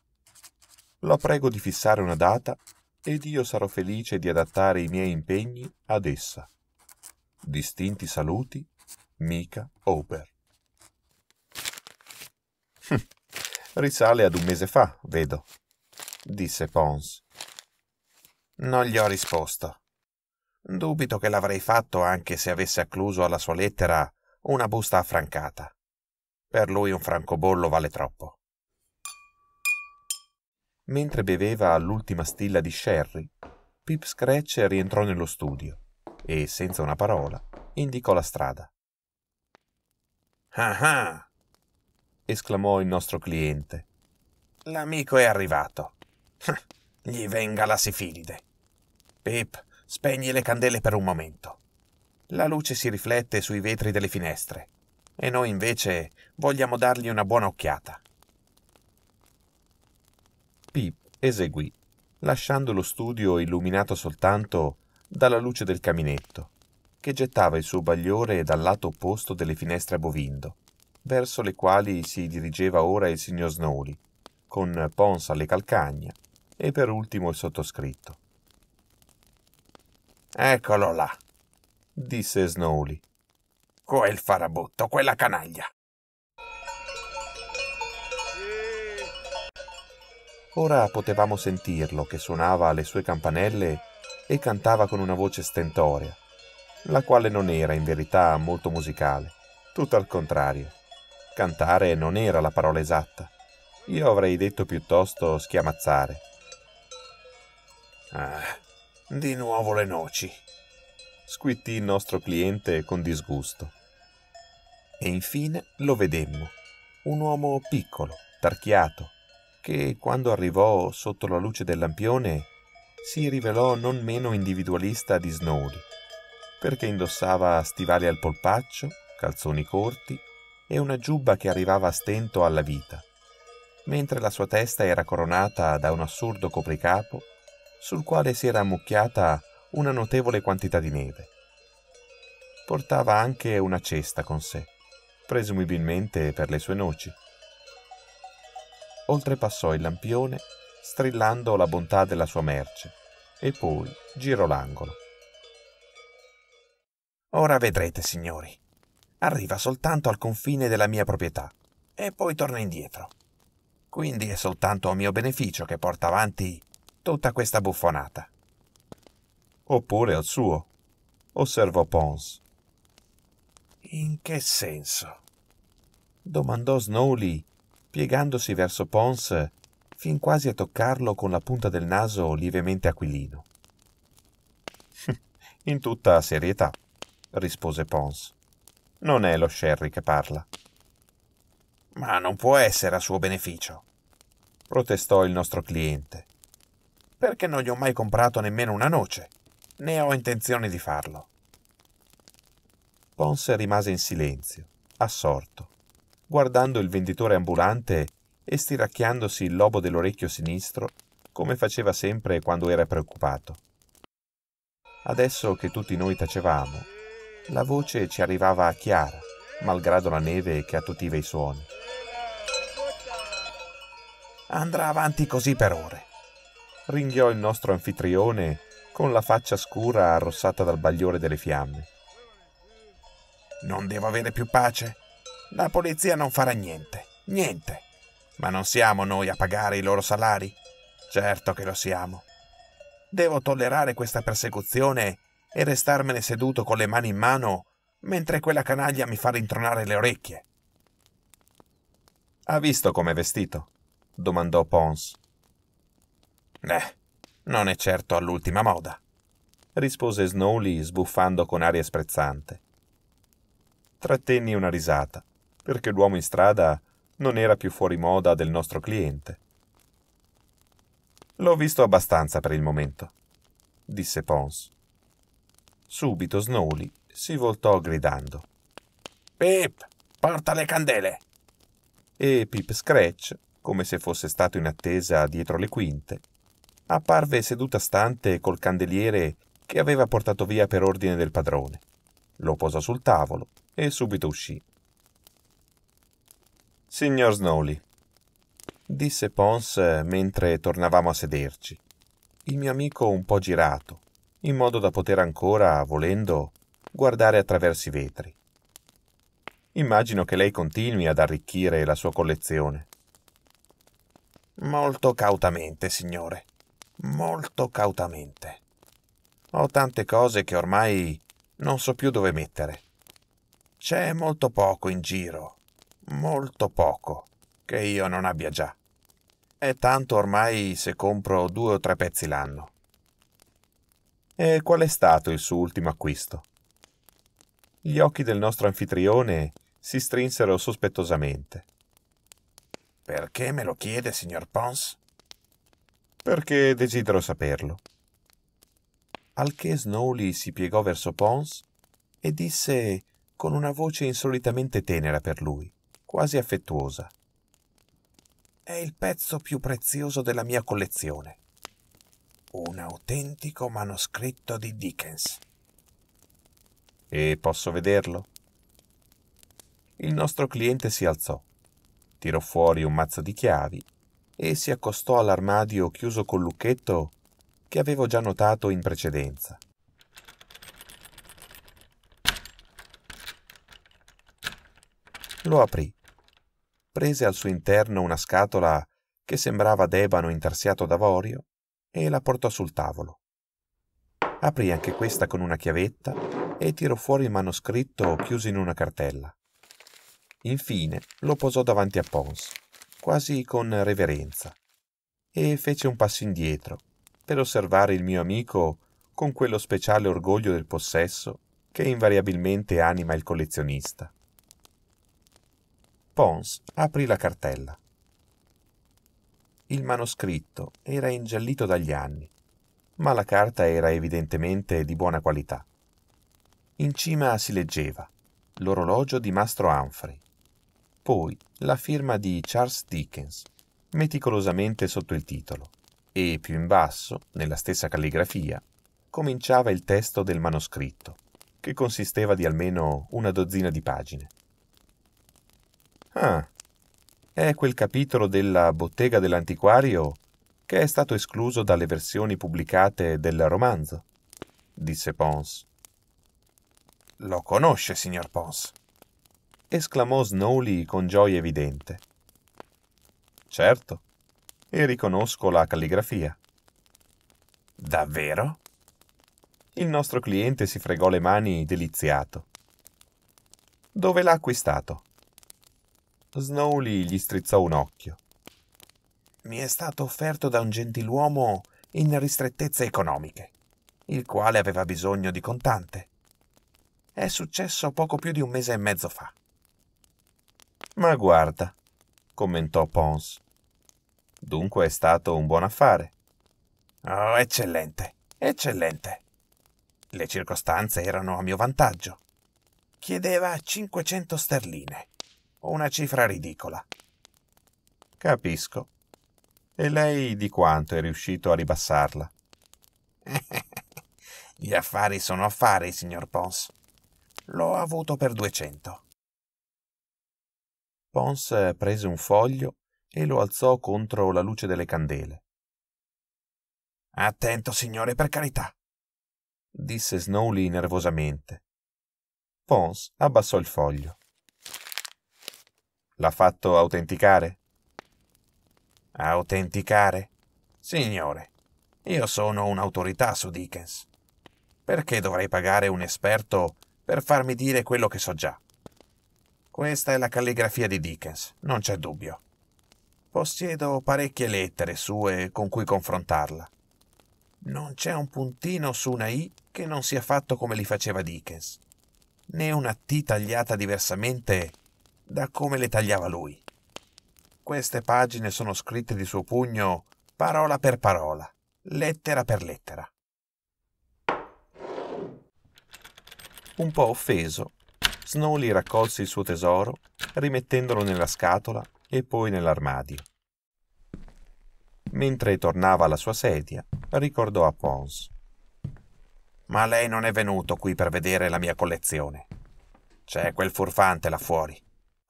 La prego di fissare una data ed io sarò felice di adattare i miei impegni ad essa. Distinti saluti, Mika Ober. Hm, risale ad un mese fa, vedo, disse Pons. Non gli ho risposto. Dubito che l'avrei fatto anche se avesse accluso alla sua lettera una busta affrancata. Per lui un francobollo vale troppo. Mentre beveva l'ultima stilla di sherry, Pip Scratch rientrò nello studio e, senza una parola, indicò la strada. Ah ah! esclamò il nostro cliente. L'amico è arrivato. Hm, gli venga la sifilide. Pip, spegni le candele per un momento. La luce si riflette sui vetri delle finestre e noi invece vogliamo dargli una buona occhiata. Pip eseguì, lasciando lo studio illuminato soltanto dalla luce del caminetto, che gettava il suo bagliore dal lato opposto delle finestre a bovindo, verso le quali si dirigeva ora il signor Snowley, con Pons alle calcagna e per ultimo il sottoscritto. Eccolo là, disse Snowley. Quel farabutto, quella canaglia. Ora potevamo sentirlo che suonava le sue campanelle e cantava con una voce stentorea, la quale non era in verità molto musicale, tutto al contrario. Cantare non era la parola esatta. Io avrei detto piuttosto schiamazzare. Ah, di nuovo le noci, squittì il nostro cliente con disgusto. E infine lo vedemmo, un uomo piccolo, tarchiato, che quando arrivò sotto la luce del lampione si rivelò non meno individualista di Snow, perché indossava stivali al polpaccio, calzoni corti e una giubba che arrivava a stento alla vita, mentre la sua testa era coronata da un assurdo copricapo sul quale si era ammucchiata una notevole quantità di neve. Portava anche una cesta con sé, presumibilmente per le sue noci oltrepassò il lampione strillando la bontà della sua merce e poi girò l'angolo. Ora vedrete, signori. Arriva soltanto al confine della mia proprietà e poi torna indietro. Quindi è soltanto a mio beneficio che porta avanti tutta questa buffonata. Oppure al suo, osservò Pons. In che senso? domandò Snowley piegandosi verso Pons fin quasi a toccarlo con la punta del naso lievemente aquilino. <laughs> In tutta serietà, rispose Pons. Non è lo Sherry che parla. Ma non può essere a suo beneficio, protestò il nostro cliente. Perché non gli ho mai comprato nemmeno una noce, né ho intenzione di farlo. Pons rimase in silenzio, assorto, guardando il venditore ambulante e stiracchiandosi il lobo dell'orecchio sinistro, come faceva sempre quando era preoccupato. Adesso che tutti noi tacevamo, la voce ci arrivava chiara, malgrado la neve che attutiva i suoni. Andrà avanti così per ore, ringhiò il nostro anfitrione con la faccia scura arrossata dal bagliore delle fiamme. Non devo avere più pace? La polizia non farà niente, niente. Ma non siamo noi a pagare i loro salari? Certo che lo siamo. Devo tollerare questa persecuzione e restarmene seduto con le mani in mano mentre quella canaglia mi fa rintronare le orecchie. Ha visto com'è vestito? domandò Pons. Eh, non è certo all'ultima moda, rispose Snowley sbuffando con aria sprezzante. Trattenni una risata perché l'uomo in strada non era più fuori moda del nostro cliente. L'ho visto abbastanza per il momento, disse Pons. Subito Snowley si voltò gridando. Pip, porta le candele! E Pip Scratch, come se fosse stato in attesa dietro le quinte, apparve seduta stante col candeliere che aveva portato via per ordine del padrone. Lo posò sul tavolo e subito uscì. Signor Snowley, disse Pons mentre tornavamo a sederci, il mio amico un po' girato, in modo da poter ancora, volendo, guardare attraverso i vetri. Immagino che lei continui ad arricchire la sua collezione. Molto cautamente, signore, molto cautamente. Ho tante cose che ormai non so più dove mettere. C'è molto poco in giro molto poco che io non abbia già. È tanto ormai se compro due o tre pezzi l'anno. E qual è stato il suo ultimo acquisto? Gli occhi del nostro anfitrione si strinsero sospettosamente. Perché me lo chiede, signor Pons? Perché desidero saperlo. Al che Snowy si piegò verso Pons e disse con una voce insolitamente tenera per lui quasi affettuosa. È il pezzo più prezioso della mia collezione. Un autentico manoscritto di Dickens. E posso vederlo? Il nostro cliente si alzò, tirò fuori un mazzo di chiavi e si accostò all'armadio chiuso col lucchetto che avevo già notato in precedenza. Lo aprì prese al suo interno una scatola che sembrava d'ebano intarsiato d'avorio e la portò sul tavolo. Aprì anche questa con una chiavetta e tirò fuori il manoscritto chiuso in una cartella. Infine lo posò davanti a Pons, quasi con reverenza, e fece un passo indietro per osservare il mio amico con quello speciale orgoglio del possesso che invariabilmente anima il collezionista. Pons aprì la cartella. Il manoscritto era ingiallito dagli anni, ma la carta era evidentemente di buona qualità. In cima si leggeva l'orologio di Mastro Humphrey, poi la firma di Charles Dickens, meticolosamente sotto il titolo, e più in basso, nella stessa calligrafia, cominciava il testo del manoscritto, che consisteva di almeno una dozzina di pagine. Ah, è quel capitolo della bottega dell'antiquario che è stato escluso dalle versioni pubblicate del romanzo, disse Pons. Lo conosce, signor Pons, esclamò Snowley con gioia evidente. Certo, e riconosco la calligrafia. Davvero? Il nostro cliente si fregò le mani deliziato. Dove l'ha acquistato? Snowley gli strizzò un occhio. Mi è stato offerto da un gentiluomo in ristrettezze economiche, il quale aveva bisogno di contante. È successo poco più di un mese e mezzo fa. Ma guarda, commentò Pons. Dunque è stato un buon affare. Oh, eccellente, eccellente. Le circostanze erano a mio vantaggio. Chiedeva 500 sterline una cifra ridicola. Capisco. E lei di quanto è riuscito a ribassarla? <laughs> Gli affari sono affari, signor Pons. L'ho avuto per 200. Pons prese un foglio e lo alzò contro la luce delle candele. Attento, signore, per carità, disse Snowley nervosamente. Pons abbassò il foglio. L'ha fatto autenticare? Autenticare? Signore, io sono un'autorità su Dickens. Perché dovrei pagare un esperto per farmi dire quello che so già? Questa è la calligrafia di Dickens, non c'è dubbio. Possiedo parecchie lettere sue con cui confrontarla. Non c'è un puntino su una I che non sia fatto come li faceva Dickens, né una T tagliata diversamente da come le tagliava lui. Queste pagine sono scritte di suo pugno parola per parola, lettera per lettera. Un po' offeso, Snowley raccolse il suo tesoro, rimettendolo nella scatola e poi nell'armadio. Mentre tornava alla sua sedia, ricordò a Pons. Ma lei non è venuto qui per vedere la mia collezione. C'è quel furfante là fuori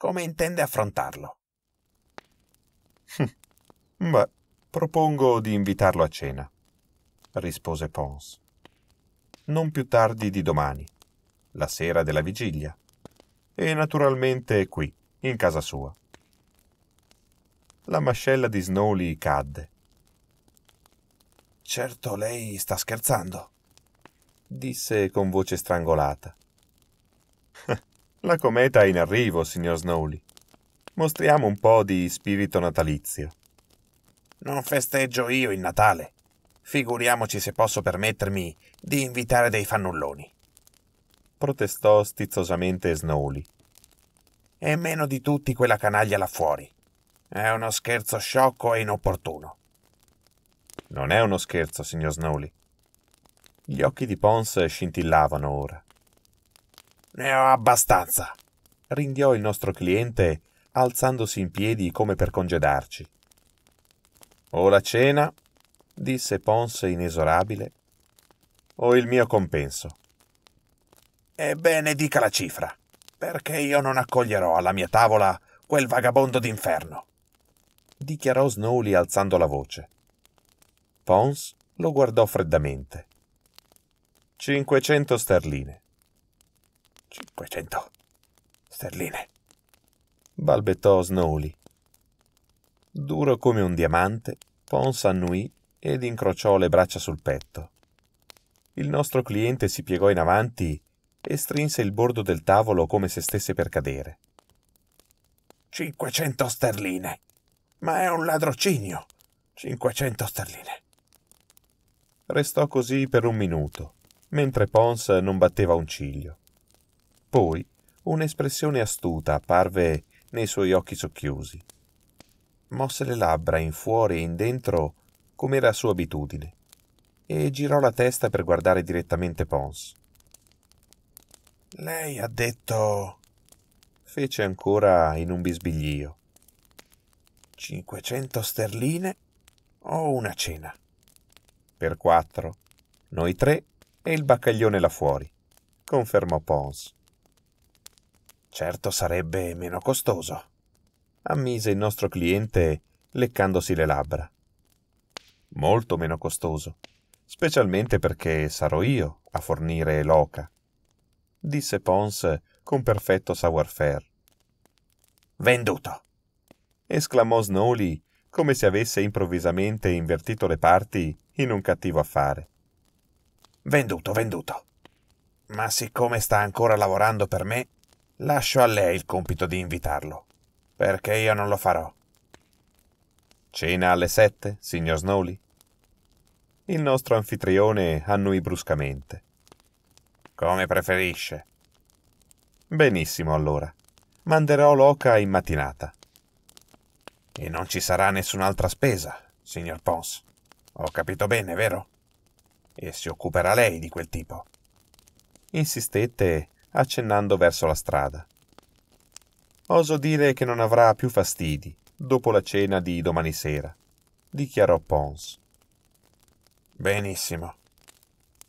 come intende affrontarlo. Hm. Beh, propongo di invitarlo a cena, rispose Pons. Non più tardi di domani, la sera della vigilia. E naturalmente qui, in casa sua. La mascella di Snowley cadde. Certo lei sta scherzando, disse con voce strangolata. La cometa è in arrivo, signor Snowley. Mostriamo un po' di spirito natalizio. Non festeggio io il Natale. Figuriamoci se posso permettermi di invitare dei fannulloni. Protestò stizzosamente Snowley. E meno di tutti quella canaglia là fuori. È uno scherzo sciocco e inopportuno. Non è uno scherzo, signor Snowley. Gli occhi di Pons scintillavano ora. Ne ho abbastanza, ringhiò il nostro cliente, alzandosi in piedi come per congedarci. O la cena, disse Pons inesorabile, o il mio compenso. Ebbene, dica la cifra, perché io non accoglierò alla mia tavola quel vagabondo d'inferno, dichiarò Snowley alzando la voce. Pons lo guardò freddamente. 500 sterline. 500 sterline, balbettò Snowley. Duro come un diamante, Pons annuì ed incrociò le braccia sul petto. Il nostro cliente si piegò in avanti e strinse il bordo del tavolo come se stesse per cadere. 500 sterline. Ma è un ladrocinio. 500 sterline. Restò così per un minuto, mentre Pons non batteva un ciglio. Poi un'espressione astuta apparve nei suoi occhi socchiusi. Mosse le labbra in fuori e in dentro come era sua abitudine e girò la testa per guardare direttamente Pons. Lei ha detto... fece ancora in un bisbiglio. 500 sterline o una cena? Per quattro, noi tre e il baccaglione là fuori, confermò Pons. Certo sarebbe meno costoso, ammise il nostro cliente leccandosi le labbra. Molto meno costoso, specialmente perché sarò io a fornire l'oca, disse Pons con perfetto savoir-faire. Venduto! esclamò Snowley come se avesse improvvisamente invertito le parti in un cattivo affare. Venduto, venduto. Ma siccome sta ancora lavorando per me, Lascio a lei il compito di invitarlo, perché io non lo farò. Cena alle sette, signor Snowley? Il nostro anfitrione annui bruscamente. Come preferisce. Benissimo allora. Manderò l'oca in mattinata. E non ci sarà nessun'altra spesa, signor Pons. Ho capito bene, vero? E si occuperà lei di quel tipo. Insistette accennando verso la strada. Oso dire che non avrà più fastidi dopo la cena di domani sera, dichiarò Pons. Benissimo.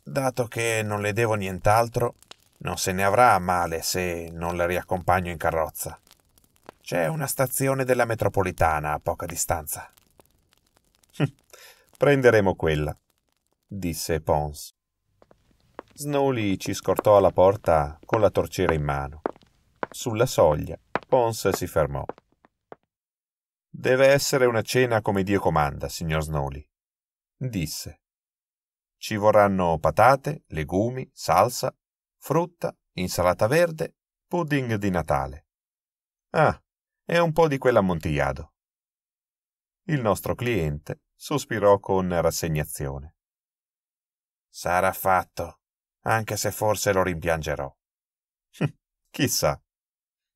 Dato che non le devo nient'altro, non se ne avrà male se non la riaccompagno in carrozza. C'è una stazione della metropolitana a poca distanza. <laughs> Prenderemo quella, disse Pons. Snowy ci scortò alla porta con la torciera in mano. Sulla soglia, Pons si fermò. Deve essere una cena come Dio comanda, signor Snowy, disse. Ci vorranno patate, legumi, salsa, frutta, insalata verde, pudding di Natale. Ah, e un po' di quell'ammontigliato. Il nostro cliente sospirò con rassegnazione. Sarà fatto, anche se forse lo rimpiangerò. Hm, chissà,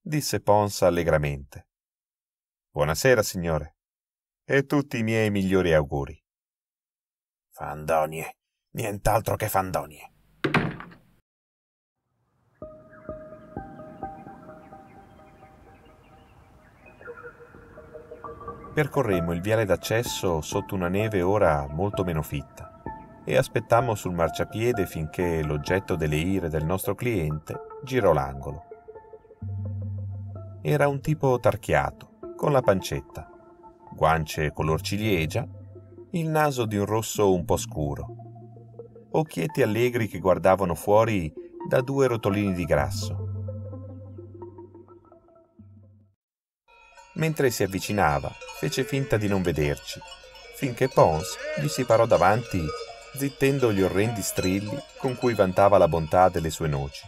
disse Pons allegramente. Buonasera, signore, e tutti i miei migliori auguri. Fandonie, nient'altro che fandonie. Percorremo il viale d'accesso sotto una neve ora molto meno fitta e aspettammo sul marciapiede finché l'oggetto delle ire del nostro cliente girò l'angolo. Era un tipo tarchiato, con la pancetta, guance color ciliegia, il naso di un rosso un po' scuro, occhietti allegri che guardavano fuori da due rotolini di grasso. Mentre si avvicinava, fece finta di non vederci, finché Pons gli si parò davanti zittendo gli orrendi strilli con cui vantava la bontà delle sue noci.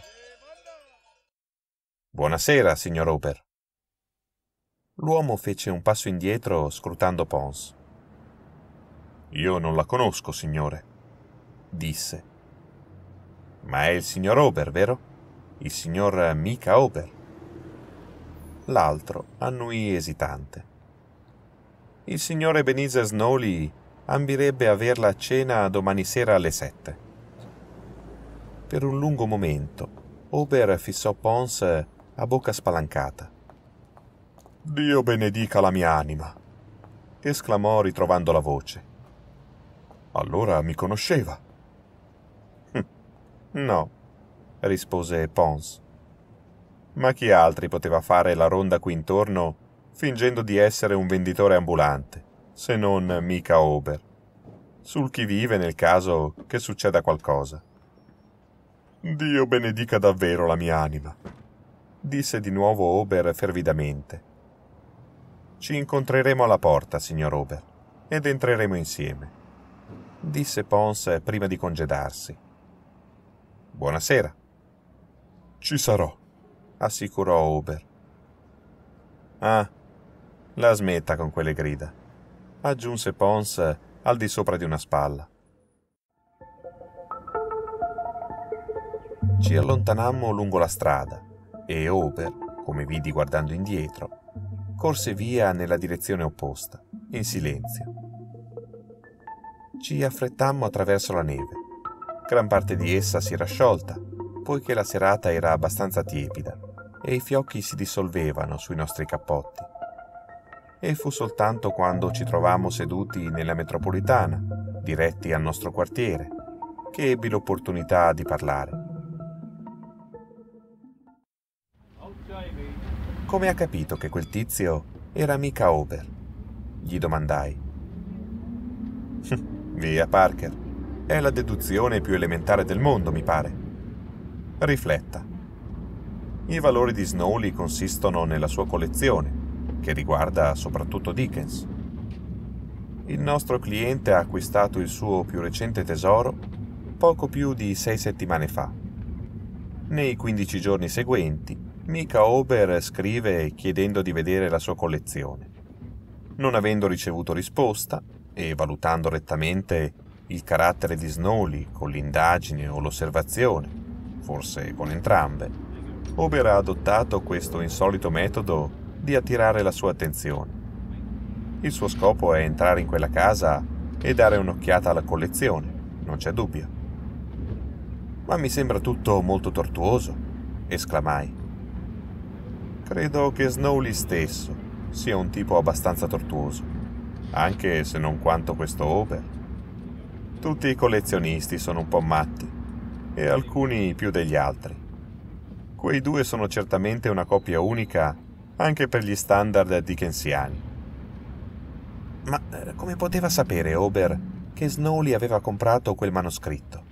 Buonasera, signor Hooper. L'uomo fece un passo indietro scrutando Pons. Io non la conosco, signore, disse. Ma è il signor Ober, vero? Il signor Mika Ober. L'altro annuì esitante. Il signore Ebenezer Snowley ambirebbe averla a cena domani sera alle sette. Per un lungo momento, Ober fissò Pons a bocca spalancata. Dio benedica la mia anima! esclamò ritrovando la voce. Allora mi conosceva. Hm, no, rispose Pons. Ma chi altri poteva fare la ronda qui intorno fingendo di essere un venditore ambulante? se non mica Ober, sul chi vive nel caso che succeda qualcosa. Dio benedica davvero la mia anima, disse di nuovo Ober fervidamente. Ci incontreremo alla porta, signor Ober, ed entreremo insieme, disse Pons prima di congedarsi. Buonasera. Ci sarò, assicurò Ober. Ah, la smetta con quelle grida aggiunse Pons al di sopra di una spalla. Ci allontanammo lungo la strada e Ober, come vidi guardando indietro, corse via nella direzione opposta, in silenzio. Ci affrettammo attraverso la neve. Gran parte di essa si era sciolta, poiché la serata era abbastanza tiepida e i fiocchi si dissolvevano sui nostri cappotti e fu soltanto quando ci trovammo seduti nella metropolitana, diretti al nostro quartiere, che ebbi l'opportunità di parlare. Come ha capito che quel tizio era mica Ober? Gli domandai. <laughs> Via Parker, è la deduzione più elementare del mondo, mi pare. Rifletta. I valori di Snowy consistono nella sua collezione, che riguarda soprattutto Dickens. Il nostro cliente ha acquistato il suo più recente tesoro poco più di sei settimane fa. Nei 15 giorni seguenti, Mika Ober scrive chiedendo di vedere la sua collezione. Non avendo ricevuto risposta e valutando rettamente il carattere di Snowley con l'indagine o l'osservazione, forse con entrambe, Ober ha adottato questo insolito metodo di attirare la sua attenzione. Il suo scopo è entrare in quella casa e dare un'occhiata alla collezione, non c'è dubbio. Ma mi sembra tutto molto tortuoso, esclamai. Credo che Snowley stesso sia un tipo abbastanza tortuoso, anche se non quanto questo Ober. Tutti i collezionisti sono un po' matti, e alcuni più degli altri. Quei due sono certamente una coppia unica anche per gli standard dickensiani. Ma eh, come poteva sapere Ober che Snowley aveva comprato quel manoscritto?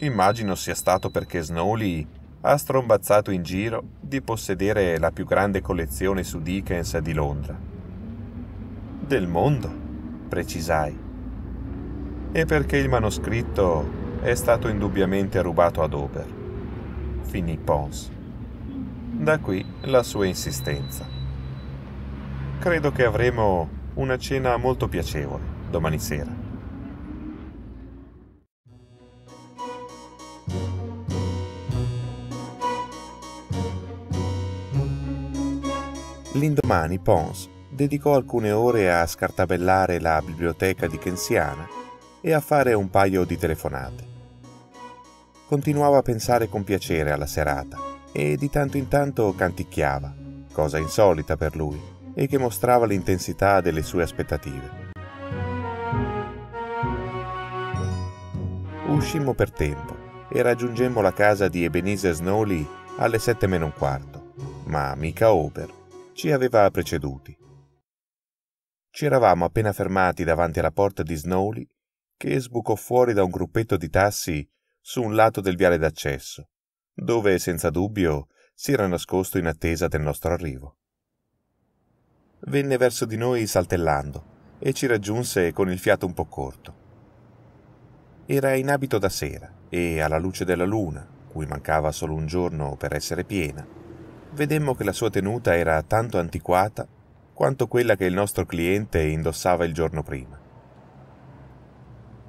Immagino sia stato perché Snowley ha strombazzato in giro di possedere la più grande collezione su Dickens di Londra. Del mondo, precisai. E perché il manoscritto è stato indubbiamente rubato ad Ober. Finì Pons. Da qui la sua insistenza. Credo che avremo una cena molto piacevole domani sera. L'indomani Pons dedicò alcune ore a scartabellare la biblioteca di Kensiana e a fare un paio di telefonate. Continuava a pensare con piacere alla serata e di tanto in tanto canticchiava, cosa insolita per lui e che mostrava l'intensità delle sue aspettative. Uscimmo per tempo e raggiungemmo la casa di Ebenezer Snowley alle sette meno un quarto, ma mica Ober ci aveva preceduti. Ci eravamo appena fermati davanti alla porta di Snowley che sbucò fuori da un gruppetto di tassi su un lato del viale d'accesso dove senza dubbio si era nascosto in attesa del nostro arrivo. Venne verso di noi saltellando e ci raggiunse con il fiato un po' corto. Era in abito da sera e alla luce della luna, cui mancava solo un giorno per essere piena, vedemmo che la sua tenuta era tanto antiquata quanto quella che il nostro cliente indossava il giorno prima.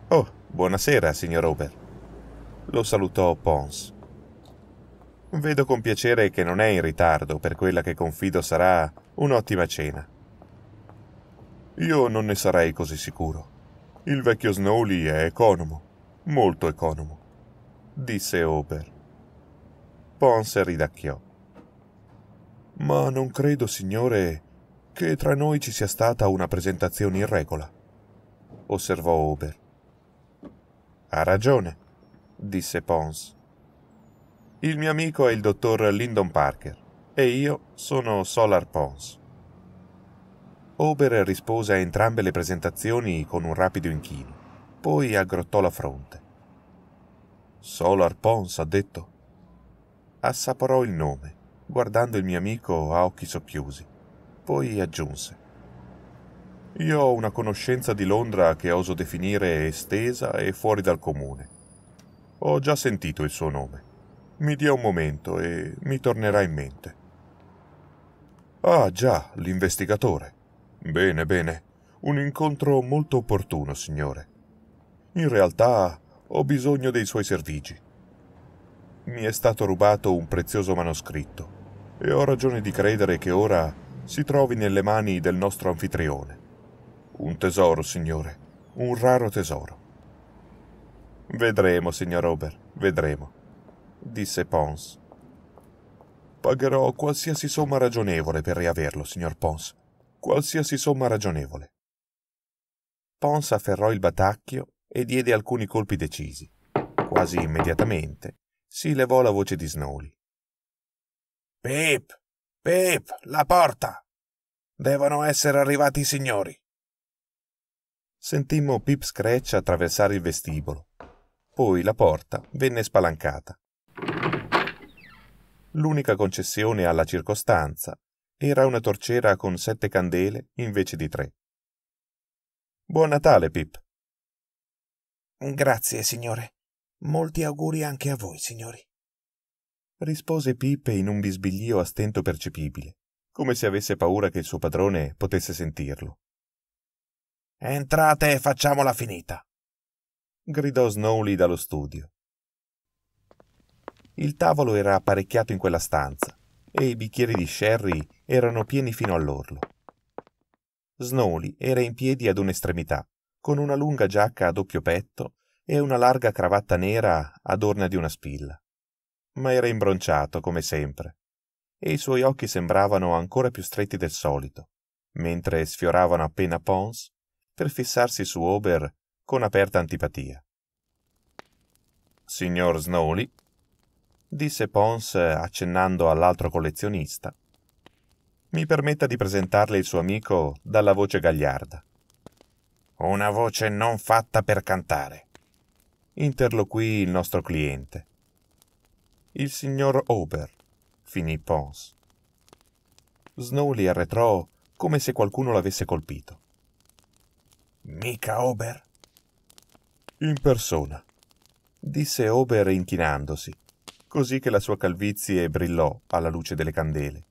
Oh, buonasera, signor Ober. Lo salutò Pons, Vedo con piacere che non è in ritardo per quella che confido sarà un'ottima cena. Io non ne sarei così sicuro. Il vecchio Snowley è economo, molto economo, disse Ober. Pons ridacchiò. Ma non credo, signore, che tra noi ci sia stata una presentazione in regola, osservò Ober. Ha ragione, disse Pons. Il mio amico è il dottor Lyndon Parker e io sono Solar Pons. Ober rispose a entrambe le presentazioni con un rapido inchino, poi aggrottò la fronte. Solar Pons ha detto. Assaporò il nome, guardando il mio amico a occhi socchiusi, poi aggiunse. Io ho una conoscenza di Londra che oso definire estesa e fuori dal comune. Ho già sentito il suo nome mi dia un momento e mi tornerà in mente. Ah già, l'investigatore. Bene, bene. Un incontro molto opportuno, signore. In realtà ho bisogno dei suoi servigi. Mi è stato rubato un prezioso manoscritto e ho ragione di credere che ora si trovi nelle mani del nostro anfitrione. Un tesoro, signore, un raro tesoro. Vedremo, signor Robert, vedremo disse Pons. Pagherò qualsiasi somma ragionevole per riaverlo, signor Pons. Qualsiasi somma ragionevole. Pons afferrò il batacchio e diede alcuni colpi decisi. Quasi immediatamente si levò la voce di Snowley. Pip! Pip! La porta! Devono essere arrivati i signori! Sentimmo Pip Scratch attraversare il vestibolo. Poi la porta venne spalancata L'unica concessione alla circostanza era una torciera con sette candele invece di tre. Buon Natale, Pip. Grazie, signore. Molti auguri anche a voi, signori. Rispose Pip in un bisbiglio a stento percepibile, come se avesse paura che il suo padrone potesse sentirlo. Entrate e facciamola finita. gridò Snowley dallo studio. Il tavolo era apparecchiato in quella stanza e i bicchieri di sherry erano pieni fino all'orlo. Snowy era in piedi ad un'estremità, con una lunga giacca a doppio petto e una larga cravatta nera adorna di una spilla. Ma era imbronciato, come sempre, e i suoi occhi sembravano ancora più stretti del solito, mentre sfioravano appena Pons per fissarsi su Ober con aperta antipatia. Signor Snowy, disse Pons accennando all'altro collezionista. Mi permetta di presentarle il suo amico dalla voce gagliarda. Una voce non fatta per cantare, interloquì il nostro cliente. Il signor Ober, finì Pons. Snowley arretrò come se qualcuno l'avesse colpito. Mica Ober? In persona, disse Ober inchinandosi così che la sua calvizie brillò alla luce delle candele,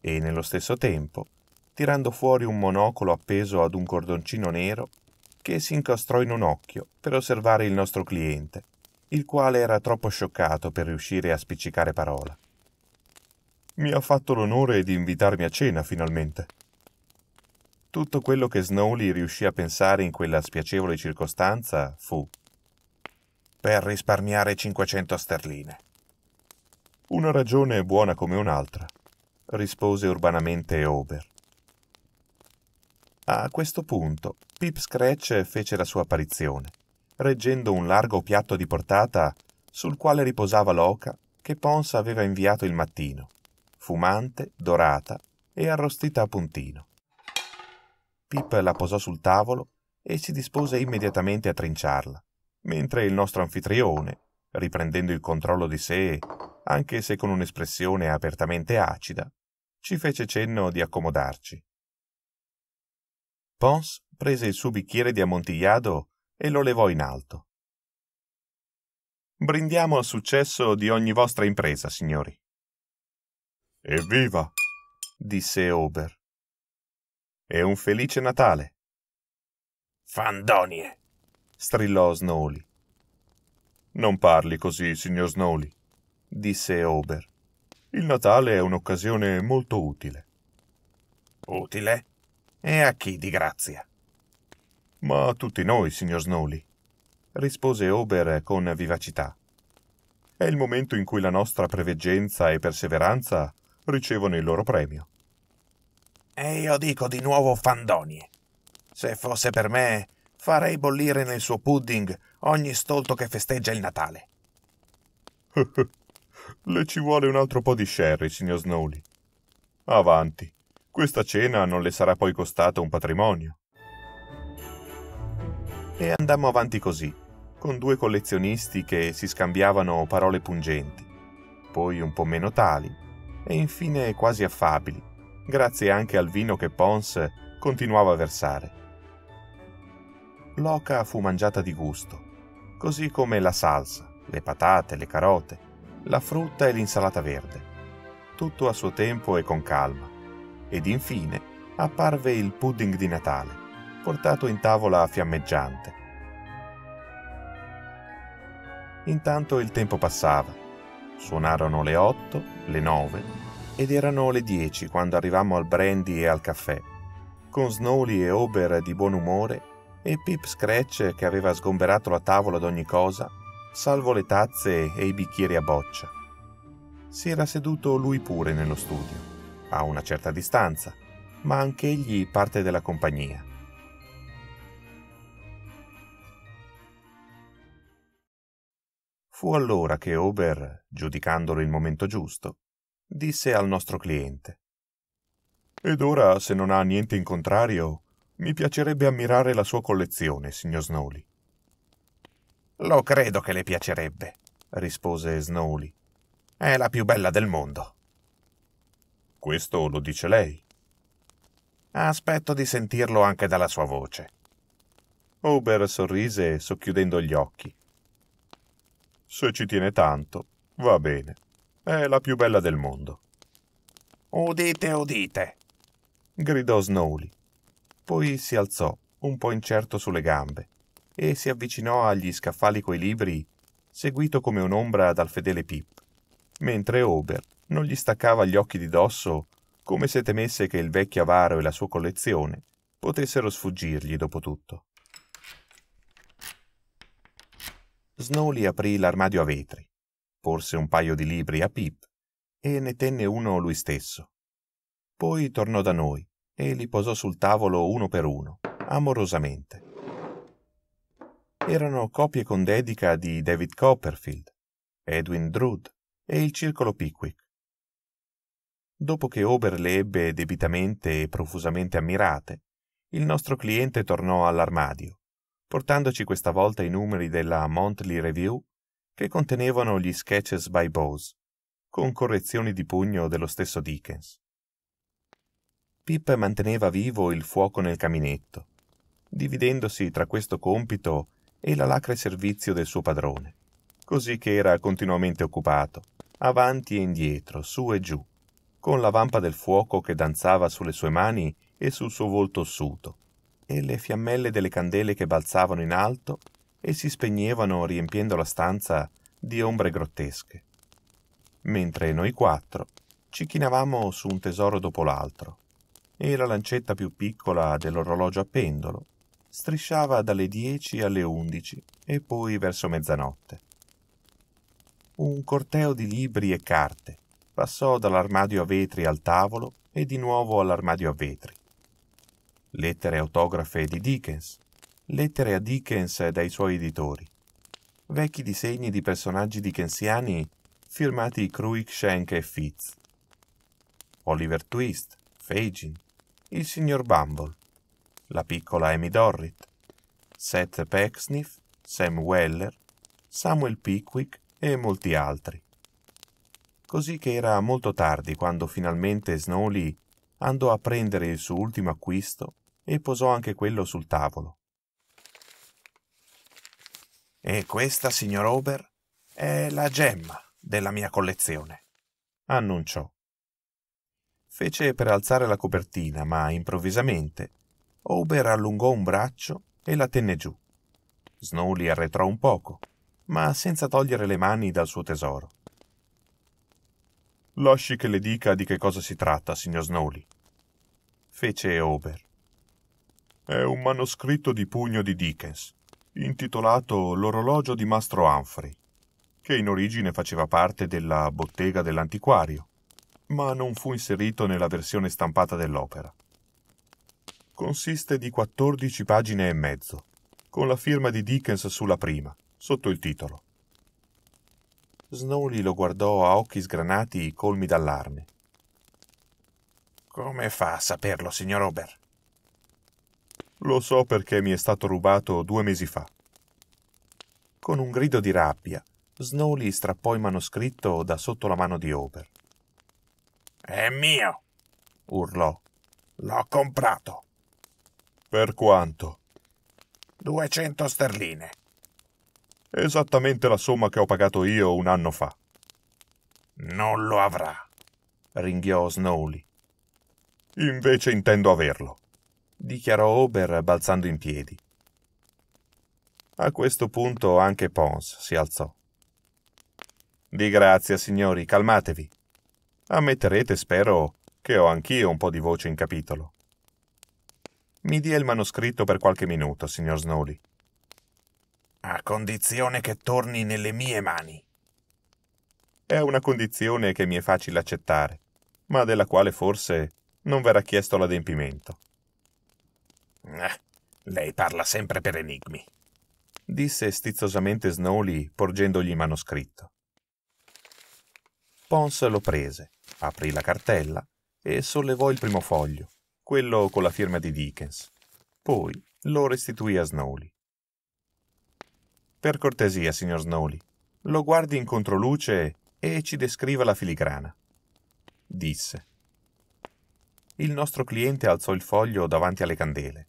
e nello stesso tempo, tirando fuori un monocolo appeso ad un cordoncino nero, che si incastrò in un occhio per osservare il nostro cliente, il quale era troppo scioccato per riuscire a spiccicare parola. Mi ha fatto l'onore di invitarmi a cena finalmente. Tutto quello che Snowley riuscì a pensare in quella spiacevole circostanza fu per risparmiare 500 sterline. Una ragione è buona come un'altra, rispose urbanamente Ober. A questo punto Pip Scratch fece la sua apparizione, reggendo un largo piatto di portata sul quale riposava l'oca che Pons aveva inviato il mattino, fumante, dorata e arrostita a puntino. Pip la posò sul tavolo e si dispose immediatamente a trinciarla, mentre il nostro anfitrione riprendendo il controllo di sé, anche se con un'espressione apertamente acida, ci fece cenno di accomodarci. Pons prese il suo bicchiere di amontigliado e lo levò in alto. Brindiamo al successo di ogni vostra impresa, signori. Evviva! disse Ober. E un felice Natale. Fandonie! strillò Snowley. Non parli così, signor Snowley, disse Ober. Il Natale è un'occasione molto utile. Utile? E a chi di grazia? Ma a tutti noi, signor Snowley, rispose Ober con vivacità. È il momento in cui la nostra preveggenza e perseveranza ricevono il loro premio. E io dico di nuovo fandonie. Se fosse per me, farei bollire nel suo pudding ogni stolto che festeggia il Natale. <laughs> Le ci vuole un altro po' di sherry, signor Snowley. Avanti. Questa cena non le sarà poi costata un patrimonio. E andammo avanti così, con due collezionisti che si scambiavano parole pungenti, poi un po' meno tali, e infine quasi affabili, grazie anche al vino che Pons continuava a versare. L'oca fu mangiata di gusto così come la salsa, le patate, le carote, la frutta e l'insalata verde. Tutto a suo tempo e con calma. Ed infine apparve il pudding di Natale, portato in tavola fiammeggiante. Intanto il tempo passava. Suonarono le otto, le nove ed erano le dieci quando arrivammo al brandy e al caffè, con Snowley e Ober di buon umore e Pip Scratch, che aveva sgomberato la tavola d'ogni cosa, salvo le tazze e i bicchieri a boccia. Si era seduto lui pure nello studio, a una certa distanza, ma anch'egli parte della compagnia. Fu allora che Ober, giudicandolo il momento giusto, disse al nostro cliente Ed ora, se non ha niente in contrario, mi piacerebbe ammirare la sua collezione, signor Snowley. Lo credo che le piacerebbe, rispose Snowley. È la più bella del mondo. Questo lo dice lei. Aspetto di sentirlo anche dalla sua voce. Ober sorrise socchiudendo gli occhi. Se ci tiene tanto, va bene. È la più bella del mondo. Udite, udite! gridò Snowley. Poi si alzò, un po' incerto sulle gambe, e si avvicinò agli scaffali coi libri, seguito come un'ombra dal fedele Pip, mentre Ober non gli staccava gli occhi di dosso come se temesse che il vecchio avaro e la sua collezione potessero sfuggirgli dopo tutto. Snowley aprì l'armadio a vetri, porse un paio di libri a Pip e ne tenne uno lui stesso. Poi tornò da noi, e li posò sul tavolo uno per uno, amorosamente. Erano copie con dedica di David Copperfield, Edwin Drood e il Circolo Pickwick. Dopo che Ober le ebbe debitamente e profusamente ammirate, il nostro cliente tornò all'armadio, portandoci questa volta i numeri della Monthly Review che contenevano gli sketches by Bose, con correzioni di pugno dello stesso Dickens. Pip manteneva vivo il fuoco nel caminetto, dividendosi tra questo compito e l'alacre servizio del suo padrone, così che era continuamente occupato, avanti e indietro, su e giù, con la vampa del fuoco che danzava sulle sue mani e sul suo volto ossuto, e le fiammelle delle candele che balzavano in alto e si spegnevano riempiendo la stanza di ombre grottesche. Mentre noi quattro ci chinavamo su un tesoro dopo l'altro, e la l'ancetta più piccola dell'orologio a pendolo. Strisciava dalle 10 alle 11 e poi verso mezzanotte. Un corteo di libri e carte passò dall'armadio a vetri al tavolo e di nuovo all'armadio a vetri. Lettere autografe di Dickens, lettere a Dickens dai suoi editori, vecchi disegni di personaggi dickensiani firmati Cruikshank e Fitz, Oliver Twist, Fagin, il signor Bumble, la piccola Amy Dorrit, Seth Pecksniff, Sam Weller, Samuel Pickwick e molti altri. Così che era molto tardi quando finalmente Snowley andò a prendere il suo ultimo acquisto e posò anche quello sul tavolo. E questa, signor Ober, è la gemma della mia collezione, annunciò. Fece per alzare la copertina, ma improvvisamente Ober allungò un braccio e la tenne giù. Snowy arretrò un poco, ma senza togliere le mani dal suo tesoro. Lasci che le dica di che cosa si tratta, signor Snowy, Fece Ober. È un manoscritto di pugno di Dickens, intitolato L'orologio di Mastro Humphrey, che in origine faceva parte della bottega dell'antiquario ma non fu inserito nella versione stampata dell'opera. Consiste di 14 pagine e mezzo, con la firma di Dickens sulla prima, sotto il titolo. Snowy lo guardò a occhi sgranati e colmi d'allarme. Come fa a saperlo, signor Ober? Lo so perché mi è stato rubato due mesi fa. Con un grido di rabbia, Snowy strappò il manoscritto da sotto la mano di Ober. È mio, urlò. L'ho comprato. Per quanto? 200 sterline. Esattamente la somma che ho pagato io un anno fa. Non lo avrà, ringhiò Snowley. Invece intendo averlo, dichiarò Ober balzando in piedi. A questo punto anche Pons si alzò. Di grazia, signori, calmatevi. Ammetterete, spero, che ho anch'io un po' di voce in capitolo. Mi dia il manoscritto per qualche minuto, signor Snowley. A condizione che torni nelle mie mani. È una condizione che mi è facile accettare, ma della quale forse non verrà chiesto l'adempimento. Eh, lei parla sempre per enigmi, disse stizzosamente Snowley porgendogli il manoscritto. Pons lo prese aprì la cartella e sollevò il primo foglio, quello con la firma di Dickens. Poi lo restituì a Snowley. Per cortesia, signor Snowley, lo guardi in controluce e ci descriva la filigrana. Disse. Il nostro cliente alzò il foglio davanti alle candele.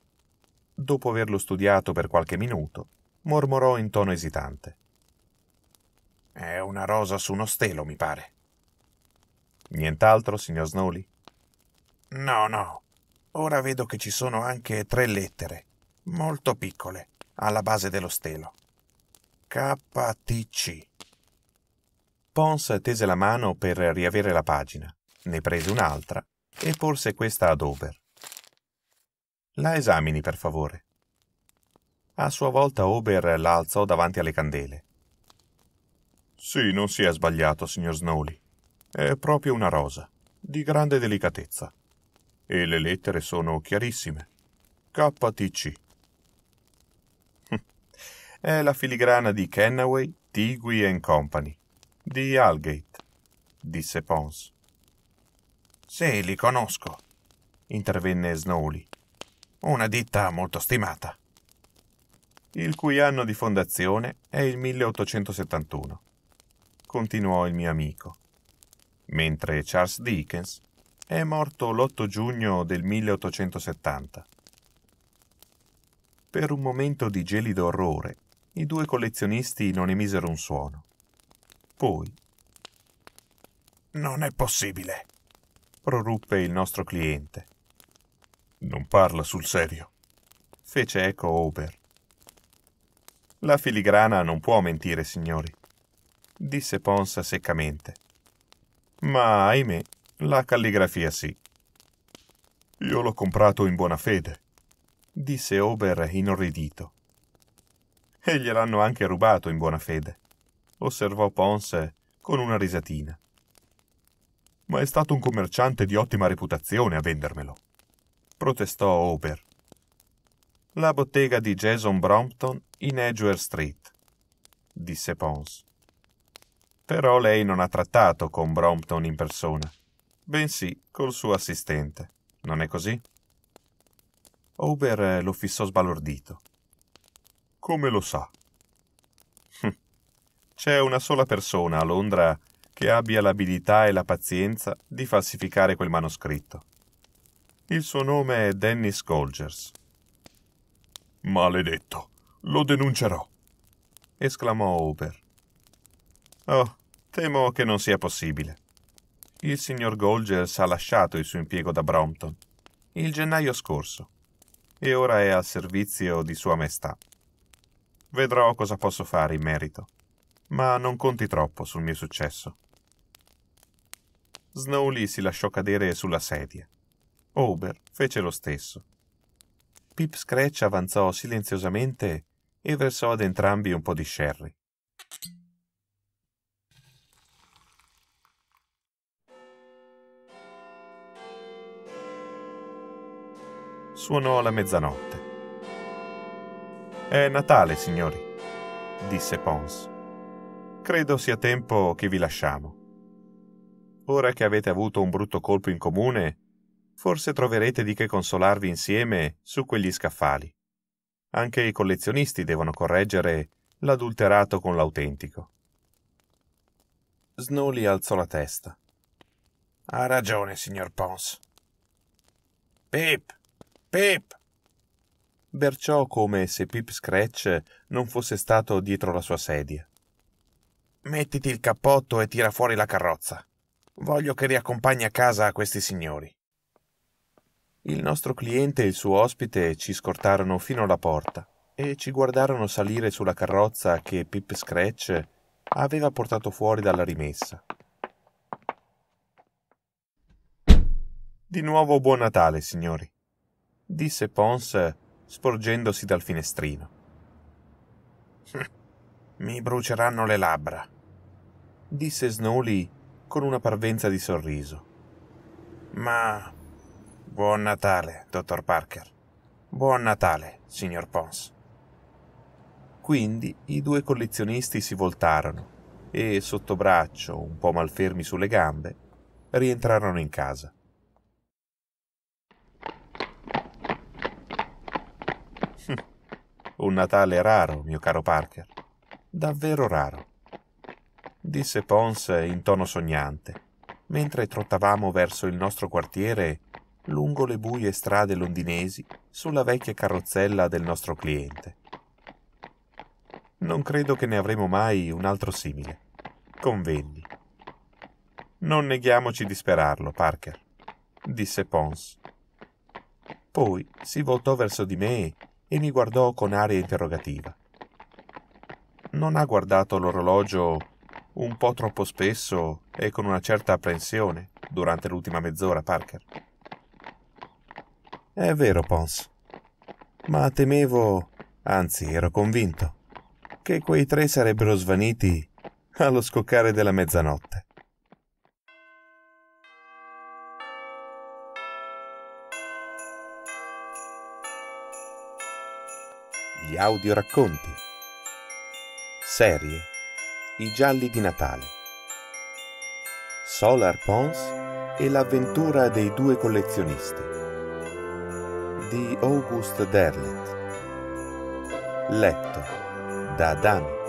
Dopo averlo studiato per qualche minuto, mormorò in tono esitante. È una rosa su uno stelo, mi pare. Nient'altro, signor Snowley? No, no. Ora vedo che ci sono anche tre lettere, molto piccole, alla base dello stelo. KTC. Pons tese la mano per riavere la pagina, ne prese un'altra e porse questa ad Ober. La esamini, per favore. A sua volta Ober la alzò davanti alle candele. Sì, non si è sbagliato, signor Snowley. È proprio una rosa, di grande delicatezza. E le lettere sono chiarissime. KTC. <laughs> È la filigrana di Kennaway, Tigui Company, di Algate, disse Pons. Sì, li conosco, intervenne Snowley. Una ditta molto stimata. Il cui anno di fondazione è il 1871, continuò il mio amico mentre Charles Dickens è morto l'8 giugno del 1870. Per un momento di gelido orrore, i due collezionisti non emisero un suono. Poi... Non è possibile, proruppe il nostro cliente. Non parla sul serio, fece eco Ober. La filigrana non può mentire, signori, disse Pons seccamente ma ahimè, la calligrafia sì. Io l'ho comprato in buona fede, disse Ober inorridito. E gliel'hanno anche rubato in buona fede, osservò Pons con una risatina. Ma è stato un commerciante di ottima reputazione a vendermelo, protestò Ober. La bottega di Jason Brompton in Edgeware Street, disse Pons. Però lei non ha trattato con Brompton in persona, bensì col suo assistente, non è così? Ober eh, lo fissò sbalordito. Come lo sa? Hm. C'è una sola persona a Londra che abbia l'abilità e la pazienza di falsificare quel manoscritto. Il suo nome è Dennis Colgers. Maledetto, lo denuncerò! esclamò Ober. Oh, Temo che non sia possibile. Il signor Golgers ha lasciato il suo impiego da Brompton il gennaio scorso e ora è al servizio di Sua Maestà. Vedrò cosa posso fare in merito, ma non conti troppo sul mio successo. Snowley si lasciò cadere sulla sedia. Ober fece lo stesso. Pip Scratch avanzò silenziosamente e versò ad entrambi un po' di sherry. Suonò la mezzanotte. È Natale, signori, disse Pons. Credo sia tempo che vi lasciamo. Ora che avete avuto un brutto colpo in comune, forse troverete di che consolarvi insieme su quegli scaffali. Anche i collezionisti devono correggere l'adulterato con l'autentico. Snoli alzò la testa. Ha ragione, signor Pons. Pip, Pip! Berciò come se Pip Scratch non fosse stato dietro la sua sedia. Mettiti il cappotto e tira fuori la carrozza. Voglio che riaccompagni a casa questi signori. Il nostro cliente e il suo ospite ci scortarono fino alla porta e ci guardarono salire sulla carrozza che Pip Scratch aveva portato fuori dalla rimessa. Di nuovo buon Natale, signori disse Pons, sporgendosi dal finestrino. <laughs> Mi bruceranno le labbra, disse Snowley con una parvenza di sorriso. Ma. Buon Natale, dottor Parker. Buon Natale, signor Pons. Quindi i due collezionisti si voltarono e, sotto braccio, un po' malfermi sulle gambe, rientrarono in casa. Un Natale raro, mio caro Parker. Davvero raro. Disse Pons in tono sognante, mentre trottavamo verso il nostro quartiere lungo le buie strade londinesi sulla vecchia carrozzella del nostro cliente. Non credo che ne avremo mai un altro simile. Convenni. Non neghiamoci di sperarlo, Parker, disse Pons. Poi si voltò verso di me e mi guardò con aria interrogativa. Non ha guardato l'orologio un po' troppo spesso e con una certa apprensione durante l'ultima mezz'ora, Parker. È vero, Pons. Ma temevo, anzi ero convinto, che quei tre sarebbero svaniti allo scoccare della mezzanotte. degli audioracconti. Serie I gialli di Natale. Solar Pons e l'avventura dei due collezionisti di August Derlet. Letto da Dani.